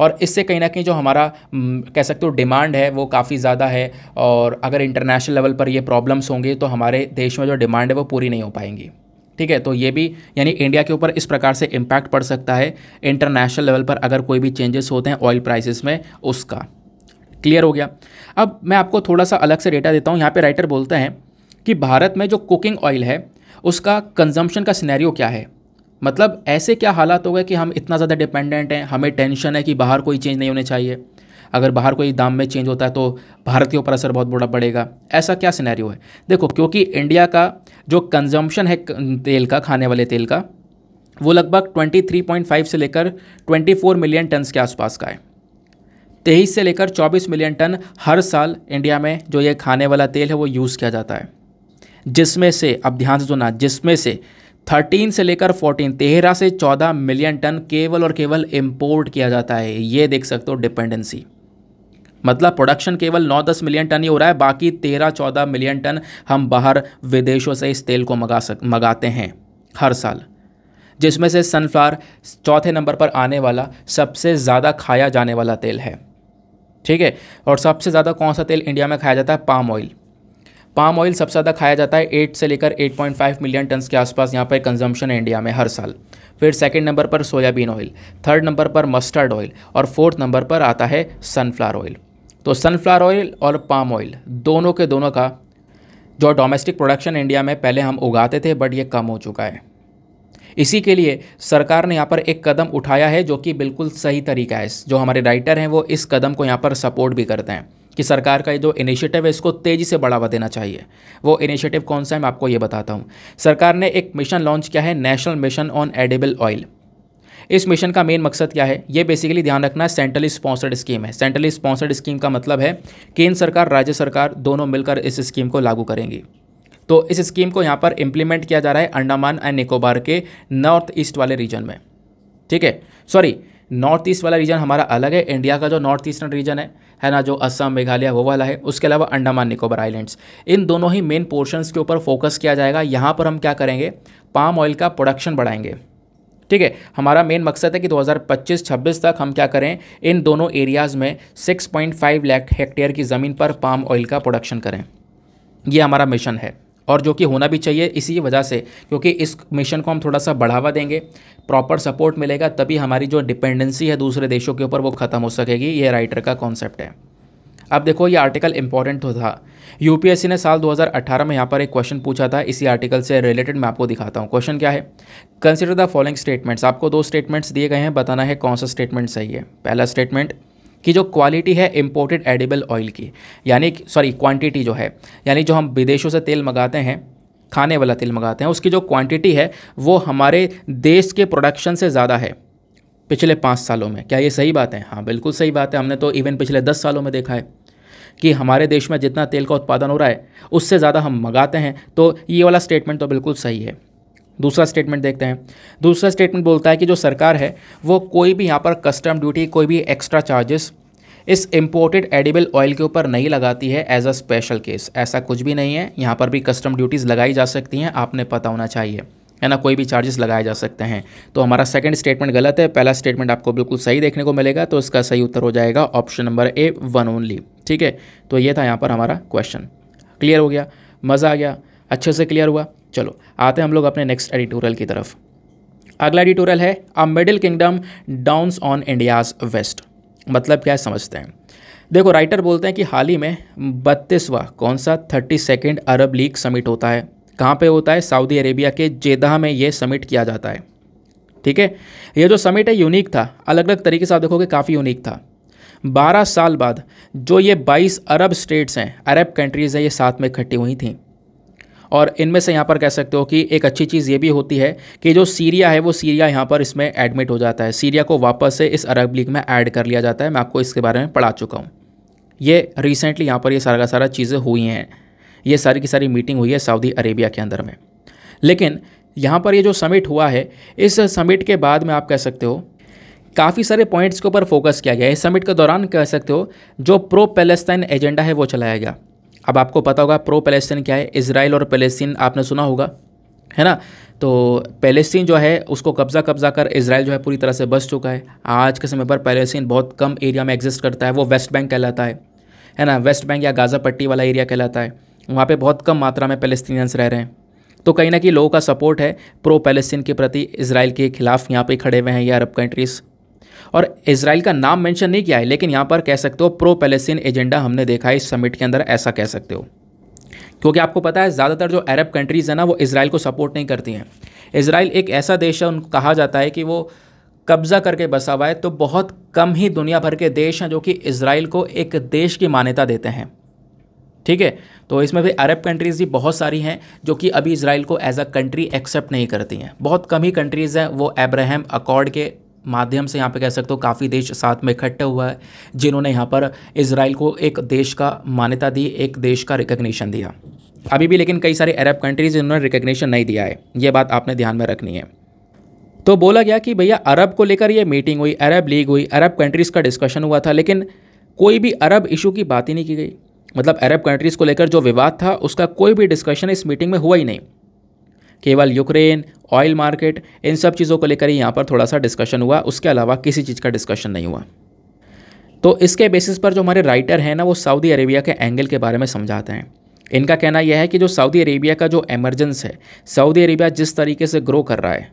और इससे कहीं ना कहीं जो हमारा कह सकते हो डिमांड है वो काफ़ी ज़्यादा है और अगर इंटरनेशनल लेवल पर ये प्रॉब्लम्स होंगे तो हमारे देश में जो डिमांड है वो पूरी नहीं हो पाएंगी ठीक है तो ये भी यानी इंडिया के ऊपर इस प्रकार से इम्पैक्ट पड़ सकता है इंटरनेशनल लेवल पर अगर कोई भी चेंजेस होते हैं ऑयल प्राइसेस में उसका क्लियर हो गया अब मैं आपको थोड़ा सा अलग से डेटा देता हूँ यहाँ पे राइटर बोलते हैं कि भारत में जो कुकिंग ऑयल है उसका कंजम्पशन का सिनेरियो क्या है मतलब ऐसे क्या हालात हो गए कि हम इतना ज़्यादा डिपेंडेंट हैं हमें टेंशन है कि बाहर कोई चेंज नहीं होने चाहिए अगर बाहर कोई दाम में चेंज होता है तो भारत के ऊपर असर बहुत बड़ा पड़ेगा ऐसा क्या सिनेरियो है देखो क्योंकि इंडिया का जो कंजम्पशन है तेल का खाने वाले तेल का वो लगभग 23.5 से लेकर 24 मिलियन टन के आसपास का है तेईस से लेकर 24 मिलियन टन हर साल इंडिया में जो ये खाने वाला तेल है वो यूज़ किया जाता है जिसमें से अब ध्यान से सुना जिसमें से 13 से लेकर 14 तेरह से 14 मिलियन टन केवल और केवल इम्पोर्ट किया जाता है ये देख सकते हो डिपेंडेंसी मतलब प्रोडक्शन केवल 9-10 मिलियन टन ही हो रहा है बाकी 13-14 मिलियन टन हम बाहर विदेशों से इस तेल को मंगा सक मंगाते हैं हर साल जिसमें से सनफ्लावर चौथे नंबर पर आने वाला सबसे ज़्यादा खाया जाने वाला तेल है ठीक है और सबसे ज़्यादा कौन सा तेल इंडिया में खाया जाता है पाम ऑयल पाम ऑयल सबसे ज़्यादा खाया जाता है एट से लेकर फाइव मिलियन टन के आसपास यहाँ पर कंजम्पशन है इंडिया में हर साल फिर सेकेंड नंबर पर सोयाबीन ऑयल थर्ड नंबर पर मस्टर्ड ऑयल और फोर्थ नंबर पर आता है सनफ्लावर ऑयल तो सनफ्लावर ऑयल और पाम ऑयल दोनों के दोनों का जो डोमेस्टिक प्रोडक्शन इंडिया में पहले हम उगाते थे बट ये कम हो चुका है इसी के लिए सरकार ने यहाँ पर एक कदम उठाया है जो कि बिल्कुल सही तरीका है जो हमारे राइटर हैं वो इस कदम को यहाँ पर सपोर्ट भी करते हैं कि सरकार का ये जो इनिशिएटिव है इसको तेज़ी से बढ़ावा देना चाहिए वो इनिशिएटिव कौन सा है मैं आपको ये बताता हूँ सरकार ने एक मिशन लॉन्च किया है national mission on edible oil इस मिशन का मेन मकसद क्या है ये बेसिकली ध्यान रखना है सेंट्रली स्पॉन्सर्ड स्कीम है सेंट्रली स्पॉन्सर्ड स्कीम का मतलब है केंद्र सरकार राज्य सरकार दोनों मिलकर इस स्कीम को लागू करेंगी तो इस स्कीम को यहाँ पर इम्प्लीमेंट किया जा रहा है अंडमान एंड निकोबार के नॉर्थ ईस्ट वाले रीजन में ठीक है सॉरी नॉर्थ ईस्ट वाला रीजन हमारा अलग है इंडिया का जो नॉर्थ ईस्टर्न रीजन है है ना जो असम मेघालय वो वाला है उसके अलावा अंडमान निकोबार आइलैंड्स इन दोनों ही मेन पोर्शंस के ऊपर फोकस किया जाएगा यहाँ पर हम क्या करेंगे पाम ऑयल का प्रोडक्शन बढ़ाएंगे ठीक है हमारा मेन मकसद है कि 2025-26 तक हम क्या करें इन दोनों एरियाज़ में 6.5 लाख हेक्टेयर की ज़मीन पर पाम ऑयल का प्रोडक्शन करें ये हमारा मिशन है और जो कि होना भी चाहिए इसी वजह से क्योंकि इस मिशन को हम थोड़ा सा बढ़ावा देंगे प्रॉपर सपोर्ट मिलेगा तभी हमारी जो डिपेंडेंसी है दूसरे देशों के ऊपर वो ख़त्म हो सकेगी ये राइटर का कॉन्सेप्ट है अब देखो ये आर्टिकल इंपॉर्टेंट तो था यूपीएससी ने साल 2018 में यहाँ पर एक क्वेश्चन पूछा था इसी आर्टिकल से रिलेटेड मैं आपको दिखाता हूँ क्वेश्चन क्या है कंसिडर द फॉलोइंग स्टेटमेंट्स आपको दो स्टेटमेंट्स दिए गए हैं बताना है कौन सा स्टेटमेंट सही है पहला स्टेटमेंट की जो क्वालिटी है इम्पोर्टेड एडिबल ऑयल की यानी सॉरी क्वांटिटी जो है यानी जो हम विदेशों से तेल मंगाते हैं खाने वाला तेल मंगाते हैं उसकी जो क्वांटिटी है वो हमारे देश के प्रोडक्शन से ज़्यादा है पिछले पाँच सालों में क्या ये सही बात है हाँ बिल्कुल सही बात है हमने तो इवन पिछले दस सालों में देखा है कि हमारे देश में जितना तेल का उत्पादन हो रहा है उससे ज़्यादा हम मंगाते हैं तो ये वाला स्टेटमेंट तो बिल्कुल सही है दूसरा स्टेटमेंट देखते हैं दूसरा स्टेटमेंट बोलता है कि जो सरकार है वो कोई भी यहाँ पर कस्टम ड्यूटी कोई भी एक्स्ट्रा चार्जेस इस इम्पोर्टेड एडिबल ऑयल के ऊपर नहीं लगाती है एज अ स्पेशल केस ऐसा कुछ भी नहीं है यहाँ पर भी कस्टम ड्यूटीज़ लगाई जा सकती हैं आपने पता होना चाहिए है ना कोई भी चार्जेस लगाए जा सकते हैं तो हमारा सेकंड स्टेटमेंट गलत है पहला स्टेटमेंट आपको बिल्कुल सही देखने को मिलेगा तो इसका सही उत्तर हो जाएगा option number A one only ठीक है तो ये था यहाँ पर हमारा क्वेश्चन क्लियर हो गया मज़ा आ गया अच्छे से क्लियर हुआ चलो आते हैं हम लोग अपने नेक्स्ट एडिटोरियल की तरफ अगला एडिटोरियल है a middle kingdom downs on India's west मतलब क्या है समझते हैं देखो राइटर बोलते हैं कि हाल ही में बत्तीसवा कौन सा thirty second Arab League summit होता है कहाँ पे होता है सऊदी अरेबिया के जेदाह में ये समिट किया जाता है ठीक है ये जो समिट है यूनिक था अलग अलग तरीके से आप देखोगे काफ़ी यूनिक था 12 साल बाद जो ये 22 अरब स्टेट्स हैं अरब कंट्रीज़ हैं ये साथ में इकट्ठी हुई थी और इनमें से यहाँ पर कह सकते हो कि एक अच्छी चीज़ ये भी होती है कि जो सीरिया है वो सीरिया यहाँ पर इसमें एडमिट हो जाता है सीरिया को वापस से इस अरब लीग में ऐड कर लिया जाता है मैं आपको इसके बारे में पढ़ा चुका हूँ ये रिसेंटली यहाँ पर ये सारा का सारा चीज़ें हुई हैं ये सारी की सारी मीटिंग हुई है सऊदी अरेबिया के अंदर में लेकिन यहाँ पर ये जो समिट हुआ है इस समिट के बाद में आप कह सकते हो काफ़ी सारे पॉइंट्स के ऊपर फोकस किया गया इस समिट के दौरान कह सकते हो जो प्रो पैलेस्टाइन एजेंडा है वो चलाया गया अब आपको पता होगा प्रो पैलेस्टाइन क्या है इसराइल और पैलेस्टीन आपने सुना होगा है ना तो पैलेस्टीन जो है उसको कब्ज़ा कब्ज़ा कर इसराइल जो है पूरी तरह से बस चुका है आज के समय पर पैलेस्टीन बहुत कम एरिया में एग्जिस्ट करता है वो वेस्ट बैंक कहलाता है है ना वेस्ट बैंक या गाज़ा पट्टी वाला एरिया कहलाता है वहाँ पे बहुत कम मात्रा में पैलेस्तीनियंस रह रहे हैं तो कहीं ना कहीं लोगों का सपोर्ट है प्रो पैलेस्तीन के प्रति इसराइल के खिलाफ यहाँ पे खड़े हुए हैं ये अरब कंट्रीज़ और इसराइल का नाम मेंशन नहीं किया है लेकिन यहाँ पर कह सकते हो प्रो पैलेस्तीन एजेंडा हमने देखा है इस समिट के अंदर ऐसा कह सकते हो क्योंकि आपको पता है ज़्यादातर जो अरब कंट्रीज़ हैं ना वो इसराइल को सपोर्ट नहीं करती हैं इसराइल एक ऐसा देश है उनको कहा जाता है कि वो कब्ज़ा करके बसा हुआ है तो बहुत कम ही दुनिया भर के देश हैं जो कि इसराइल को एक देश की मान्यता देते हैं ठीक है तो इसमें भी अरब कंट्रीज़ भी बहुत सारी हैं जो कि अभी इसराइल को एज अ कंट्री एक्सेप्ट नहीं करती हैं बहुत कम ही कंट्रीज़ हैं वो एब्राहम अकॉर्ड के माध्यम से यहाँ पे कह सकते हो काफ़ी देश साथ में इकट्ठे हुआ है जिन्होंने यहाँ पर इसराइल को एक देश का मान्यता दी एक देश का रिकग्निशन दिया अभी भी लेकिन कई सारे अरब कंट्रीज़ इन्होंने रिकग्निशन नहीं दिया है ये बात आपने ध्यान में रखनी है तो बोला गया कि भैया अरब को लेकर ये मीटिंग हुई अरब लीग हुई अरब कंट्रीज़ का डिस्कशन हुआ था लेकिन कोई भी अरब इशू की बात ही नहीं की गई मतलब अरब कंट्रीज़ को लेकर जो विवाद था उसका कोई भी डिस्कशन इस मीटिंग में हुआ ही नहीं केवल यूक्रेन ऑयल मार्केट इन सब चीज़ों को लेकर ही यहाँ पर थोड़ा सा डिस्कशन हुआ उसके अलावा किसी चीज़ का डिस्कशन नहीं हुआ तो इसके बेसिस पर जो हमारे राइटर हैं ना वो सऊदी अरेबिया के एंगल के बारे में समझाते हैं इनका कहना यह है कि जो सऊदी अरेबिया का जो एमरजेंस है सऊदी अरेबिया जिस तरीके से ग्रो कर रहा है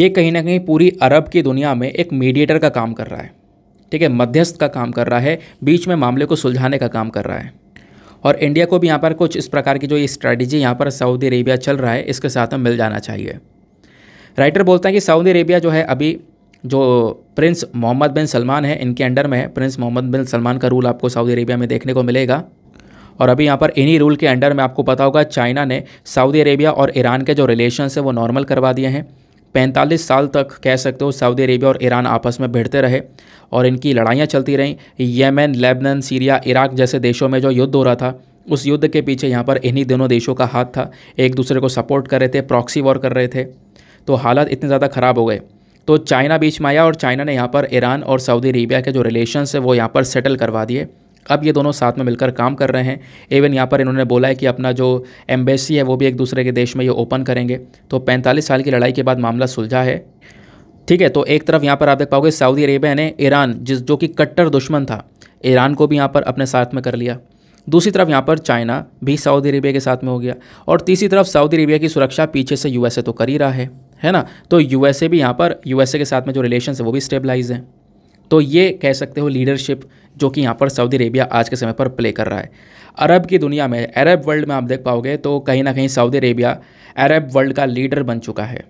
ये कहीं ना कहीं पूरी अरब की दुनिया में एक मीडिएटर का काम कर रहा है ठीक है मध्यस्थ का काम कर रहा है बीच में मामले को सुलझाने का काम कर रहा है और इंडिया को भी यहाँ पर कुछ इस प्रकार की जो ये स्ट्रैटेजी यहाँ पर सऊदी अरेबिया चल रहा है इसके साथ में मिल जाना चाहिए राइटर बोलता है कि सऊदी अरेबिया जो है अभी जो प्रिंस मोहम्मद बिन सलमान है इनके अंडर में है प्रिंस मोहम्मद बिन सलमान का रूल आपको सऊदी अरेबिया में देखने को मिलेगा और अभी यहाँ पर इन्हीं रूल के अंडर में आपको पता होगा चाइना ने सऊदी अरेबिया और ईरान के जो रिलेशन हैं वो नॉर्मल करवा दिए हैं पैंतालीस साल तक कह सकते हो सऊदी अरेबिया और ईरान आपस में भिड़ते रहे और इनकी लड़ाइयाँ चलती रहीं येमेन लेबनन सीरिया इराक जैसे देशों में जो युद्ध हो रहा था उस युद्ध के पीछे यहाँ पर इन्हीं दोनों देशों का हाथ था एक दूसरे को सपोर्ट कर रहे थे प्रॉक्सी वॉर कर रहे थे तो हालात इतने ज़्यादा ख़राब हो गए तो चाइना बीच में आया और चाइना ने यहाँ पर ईरान और सऊदी अरेबिया के जो रिलेशन है वो यहाँ पर सेटल करवा दिए अब ये दोनों साथ में मिलकर काम कर रहे हैं इवन यहाँ पर इन्होंने बोला है कि अपना जो एम्बेसी है वो भी एक दूसरे के देश में ये ओपन करेंगे तो 45 साल की लड़ाई के बाद मामला सुलझा है ठीक है तो एक तरफ यहाँ पर आप देख पाओगे सऊदी अरेबिया ने ईरान जिस जो कि कट्टर दुश्मन था ईरान को भी यहाँ पर अपने साथ में कर लिया दूसरी तरफ यहाँ पर चाइना भी सऊदी अरेबिया के साथ में हो गया और तीसरी तरफ सऊदी अरेबिया की सुरक्षा पीछे से यूएसए तो कर ही रहा है है ना तो यूएसए भी यहाँ पर यूएसए के साथ में जो रिलेशन है वो भी स्टेबलाइज हैं तो ये कह सकते हो लीडरशिप जो कि यहाँ पर सऊदी अरेबिया आज के समय पर प्ले कर रहा है अरब की दुनिया में अरब वर्ल्ड में आप देख पाओगे तो कहीं ना कहीं सऊदी अरेबिया अरब वर्ल्ड का लीडर बन चुका है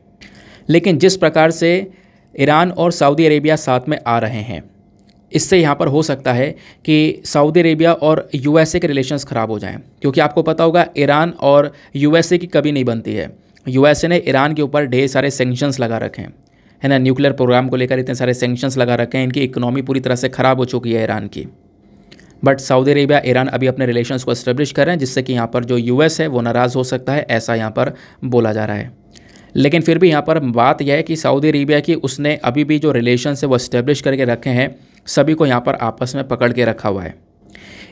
लेकिन जिस प्रकार से ईरान और सऊदी अरेबिया साथ में आ रहे हैं इससे यहाँ पर हो सकता है कि सऊदी अरेबिया और यूएसए के रिलेशंस ख़राब हो जाएं क्योंकि आपको पता होगा ईरान और यूएसए की कभी नहीं बनती है यूएसए ने ईरान के ऊपर ढेर सारे सेंक्शंस लगा रखे हैं है ना न्यूक्लियर प्रोग्राम को लेकर इतने सारे सेंक्शंस लगा रखे हैं इनकी इकोनॉमी पूरी तरह से ख़राब हो चुकी है ईरान की बट सऊदी अरेबिया ईरान अभी अपने रिलेशंस को इस्टेब्लिश कर रहे हैं जिससे कि यहाँ पर जो यूएस है वो नाराज़ हो सकता है ऐसा यहाँ पर बोला जा रहा है लेकिन फिर भी यहाँ पर बात यह है कि सऊदी अरेबिया की उसने अभी भी जो रिलेशन है वो इस्टेब्लिश करके रखे हैं सभी को यहाँ पर आपस में पकड़ के रखा हुआ है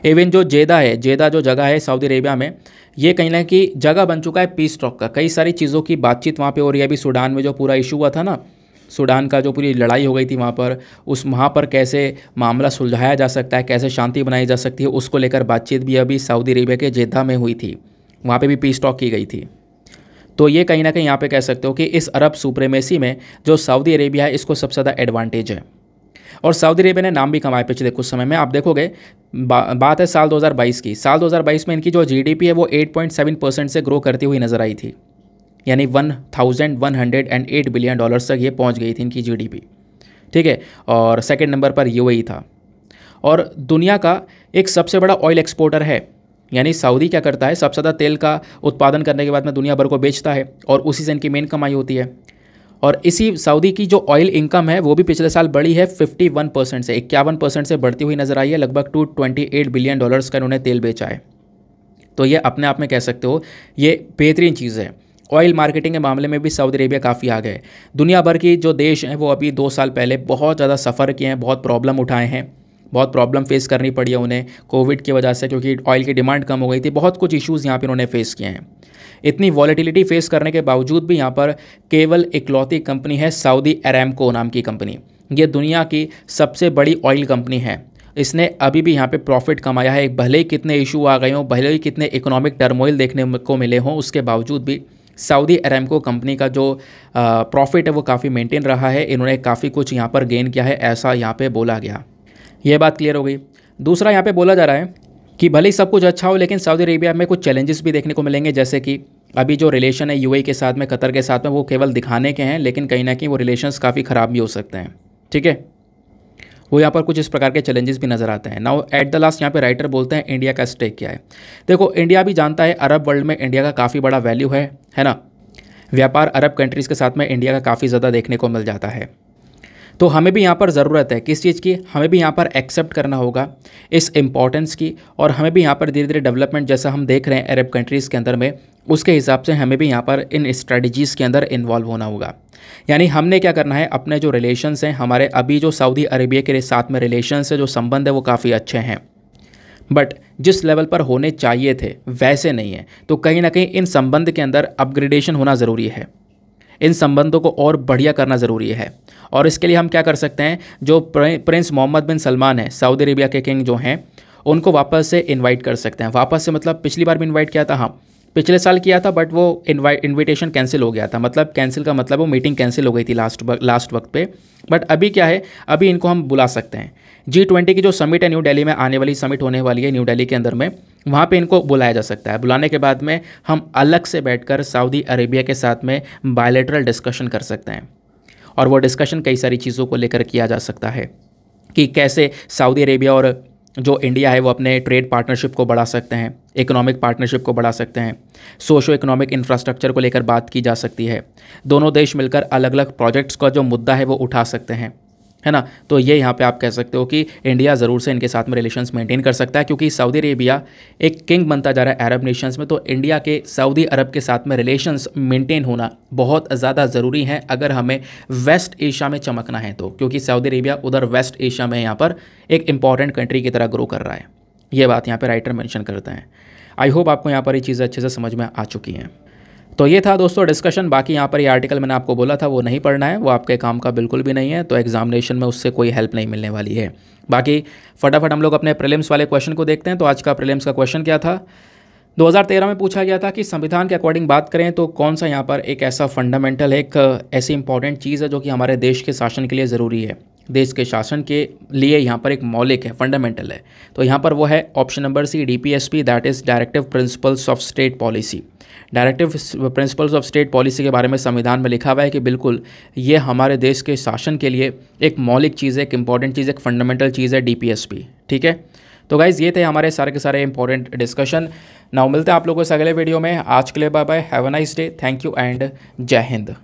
इवन जो जेदा है जेदा जो जगह है सऊदी अरेबिया में ये कहीं ना कहीं जगह बन चुका है पीस टॉक का कई सारी चीज़ों की बातचीत वहाँ पे हो रही है अभी सूडान में जो पूरा इशू हुआ था ना सूडान का जो पूरी लड़ाई हो गई थी वहाँ पर उस वहाँ पर कैसे मामला सुलझाया जा सकता है कैसे शांति बनाई जा सकती है उसको लेकर बातचीत भी अभी सऊदी अरेबिया के जेद्दा में हुई थी वहाँ पे भी पीस टॉक की गई थी तो ये कहीं ना कहीं यहाँ पे कह सकते हो कि इस अरब सुप्रेमेसी में जो सऊदी अरेबिया है इसको सबसे ज़्यादा एडवांटेज है और सऊदी अरेबिया ने नाम भी कमाया पिछले कुछ समय में आप देखोगे बा, बात है साल 2022 की साल 2022 में इनकी जो जीडीपी है वो 8.7 परसेंट से ग्रो करती हुई नज़र आई थी यानी one thousand one hundred and eight billion dollars तक ये पहुंच गई थी इनकी जीडीपी ठीक है और सेकेंड नंबर पर यू था और दुनिया का एक सबसे बड़ा ऑयल एक्सपोर्टर है यानी सऊदी क्या करता है सबसे ज़्यादा तेल का उत्पादन करने के बाद में दुनिया भर को बेचता है और उसी से इनकी मेन कमाई होती है और इसी सऊदी की जो ऑयल इनकम है वो भी पिछले साल बढ़ी है 51 परसेंट से इक्यावन परसेंट से बढ़ती हुई नज़र आई है लगभग 228 बिलियन डॉलर्स का इन्होंने तेल बेचा है तो ये अपने आप में कह सकते हो ये बेहतरीन चीज़ है ऑयल मार्केटिंग के मामले में भी सऊदी अरेबिया काफ़ी आ गए दुनिया भर की जो देश हैं वो अभी दो साल पहले बहुत ज़्यादा सफ़र किए हैं बहुत प्रॉब्लम उठाए हैं बहुत प्रॉब्लम फेस करनी पड़ी है उन्हें कोविड की वजह से क्योंकि ऑयल की डिमांड कम हो गई थी बहुत कुछ इश्यूज़ यहाँ पर उन्होंने फ़ेस किए हैं इतनी वॉलीटिलिटी फेस करने के बावजूद भी यहाँ पर केवल इकलौती कंपनी है सऊदी अरेमको नाम की कंपनी ये दुनिया की सबसे बड़ी ऑयल कंपनी है इसने अभी भी यहाँ पे प्रॉफिट कमाया है भले ही कितने इशू आ गए हों भले ही कितने इकोनॉमिक टर्मोइल देखने को मिले हों उसके बावजूद भी सऊदी एरेमको कंपनी का जो प्रॉफिट है वो काफ़ी मेंटेन रहा है इन्होंने काफ़ी कुछ यहाँ पर गेन किया है ऐसा यहाँ पर बोला गया ये बात क्लियर हो गई दूसरा यहाँ पे बोला जा रहा है कि भले ही सब कुछ अच्छा हो लेकिन सऊदी अरेबिया में कुछ चैलेंजेस भी देखने को मिलेंगे जैसे कि अभी जो रिलेशन है यू e के साथ में कतर के साथ में वो केवल दिखाने के हैं लेकिन कहीं ना कहीं वो रिलेशन काफ़ी ख़राब भी हो सकते हैं ठीक है वो यहाँ पर कुछ इस प्रकार के चैलेंजेस भी नजर आते हैं नाउ एट द लास्ट यहाँ पे राइटर बोलते हैं इंडिया का स्टेक क्या है देखो इंडिया भी जानता है अरब वर्ल्ड में इंडिया का काफ़ी बड़ा वैल्यू है है ना व्यापार अरब कंट्रीज़ के साथ में इंडिया का काफ़ी ज़्यादा देखने को मिल जाता है तो हमें भी यहाँ पर ज़रूरत है किस चीज़ की हमें भी यहाँ पर एक्सेप्ट करना होगा इस इम्पॉर्टेंस की और हमें भी यहाँ पर धीरे धीरे डेवलपमेंट जैसा हम देख रहे हैं अरब कंट्रीज़ के अंदर में उसके हिसाब से हमें भी यहाँ पर इन स्ट्रेटजीज़ के अंदर इन्वॉल्व होना होगा यानी हमने क्या करना है अपने जो रिलेशंस हैं हमारे अभी जो सऊदी अरेबिया के साथ में रिलेशन है जो संबंध है वो काफ़ी अच्छे हैं बट जिस लेवल पर होने चाहिए थे वैसे नहीं है तो कहीं ना कहीं इन संबंध के अंदर अपग्रेडेशन होना ज़रूरी है इन संबंधों को और बढ़िया करना ज़रूरी है और इसके लिए हम क्या कर सकते हैं जो प्रिंस मोहम्मद बिन सलमान है सऊदी अरेबिया के किंग जो हैं उनको वापस से इनवाइट कर सकते हैं वापस से मतलब पिछली बार भी इनवाइट किया था हाँ पिछले साल किया था बट वो इन्विटेशन कैंसिल हो गया था मतलब कैंसिल का मतलब वो मीटिंग कैंसिल हो गई थी लास्ट वक, लास्ट वक्त पे बट अभी क्या है अभी इनको हम बुला सकते हैं जी ट्वेंटी की जो समिट है न्यू दिल्ली में आने वाली समिट होने वाली है न्यू दिल्ली के अंदर में वहाँ पे इनको बुलाया जा सकता है बुलाने के बाद में हम अलग से बैठकर सऊदी अरेबिया के साथ में बायोलेटरल डिस्कशन कर सकते हैं और वो डिस्कशन कई सारी चीज़ों को लेकर किया जा सकता है कि कैसे सऊदी अरेबिया और जो इंडिया है वो अपने ट्रेड पार्टनरशिप को बढ़ा सकते हैं इकोनॉमिक पार्टनरशिप को बढ़ा सकते हैं सोशो इकोनॉमिक इंफ्रास्ट्रक्चर को लेकर बात की जा सकती है दोनों देश मिलकर अलग अलग प्रोजेक्ट्स का जो मुद्दा है वो उठा सकते हैं है ना तो ये यहाँ पे आप कह सकते हो कि इंडिया ज़रूर से इनके साथ में रिलेशंस मेंटेन कर सकता है क्योंकि सऊदी अरेबिया एक किंग बनता जा रहा है अरब नेशंस में तो इंडिया के सऊदी अरब के साथ में रिलेशंस मेंटेन होना बहुत ज़्यादा ज़रूरी है अगर हमें वेस्ट एशिया में चमकना है तो क्योंकि सऊदी अरेबिया उधर वेस्ट एशिया में यहाँ पर एक इंपॉर्टेंट कंट्री की तरह ग्रो कर रहा है ये बात यहाँ पर राइटर मैंशन करते हैं आई होप आपको यहाँ पर ये चीज़ें अच्छे से समझ में आ चुकी हैं तो ये था दोस्तों डिस्कशन बाकी यहाँ पर ये आर्टिकल मैंने आपको बोला था वो नहीं पढ़ना है वो आपके काम का बिल्कुल भी नहीं है तो एग्जामिनेशन में उससे कोई हेल्प नहीं मिलने वाली है बाकी फटाफट हम लोग अपने प्रिलिम्स वाले क्वेश्चन को देखते हैं तो आज का प्रिलिम्स का क्वेश्चन क्या था 2013 में पूछा गया था कि संविधान के अकॉर्डिंग बात करें तो कौन सा यहाँ पर एक ऐसा फंडामेंटल एक ऐसी इंपॉर्टेंट चीज़ है जो कि हमारे देश के शासन के लिए ज़रूरी है देश के शासन के लिए यहाँ पर एक मौलिक है फंडामेंटल है तो यहाँ पर वो है option number C D P S P that is directive principles of state policy directive principles of state policy के बारे में संविधान में लिखा हुआ है कि बिल्कुल ये हमारे देश के शासन के लिए एक मौलिक चीज़ है एक इंपॉर्टेंट चीज़ एक फंडामेंटल चीज़ है डी पी एस पी ठीक है तो गाइज़ ये थे हमारे सारे के सारे इंपॉर्टेंट डिस्कशन नाउ मिलते हैं आप लोगों से अगले वीडियो में आज के लिए bye bye have a nice day thank you and जय हिंद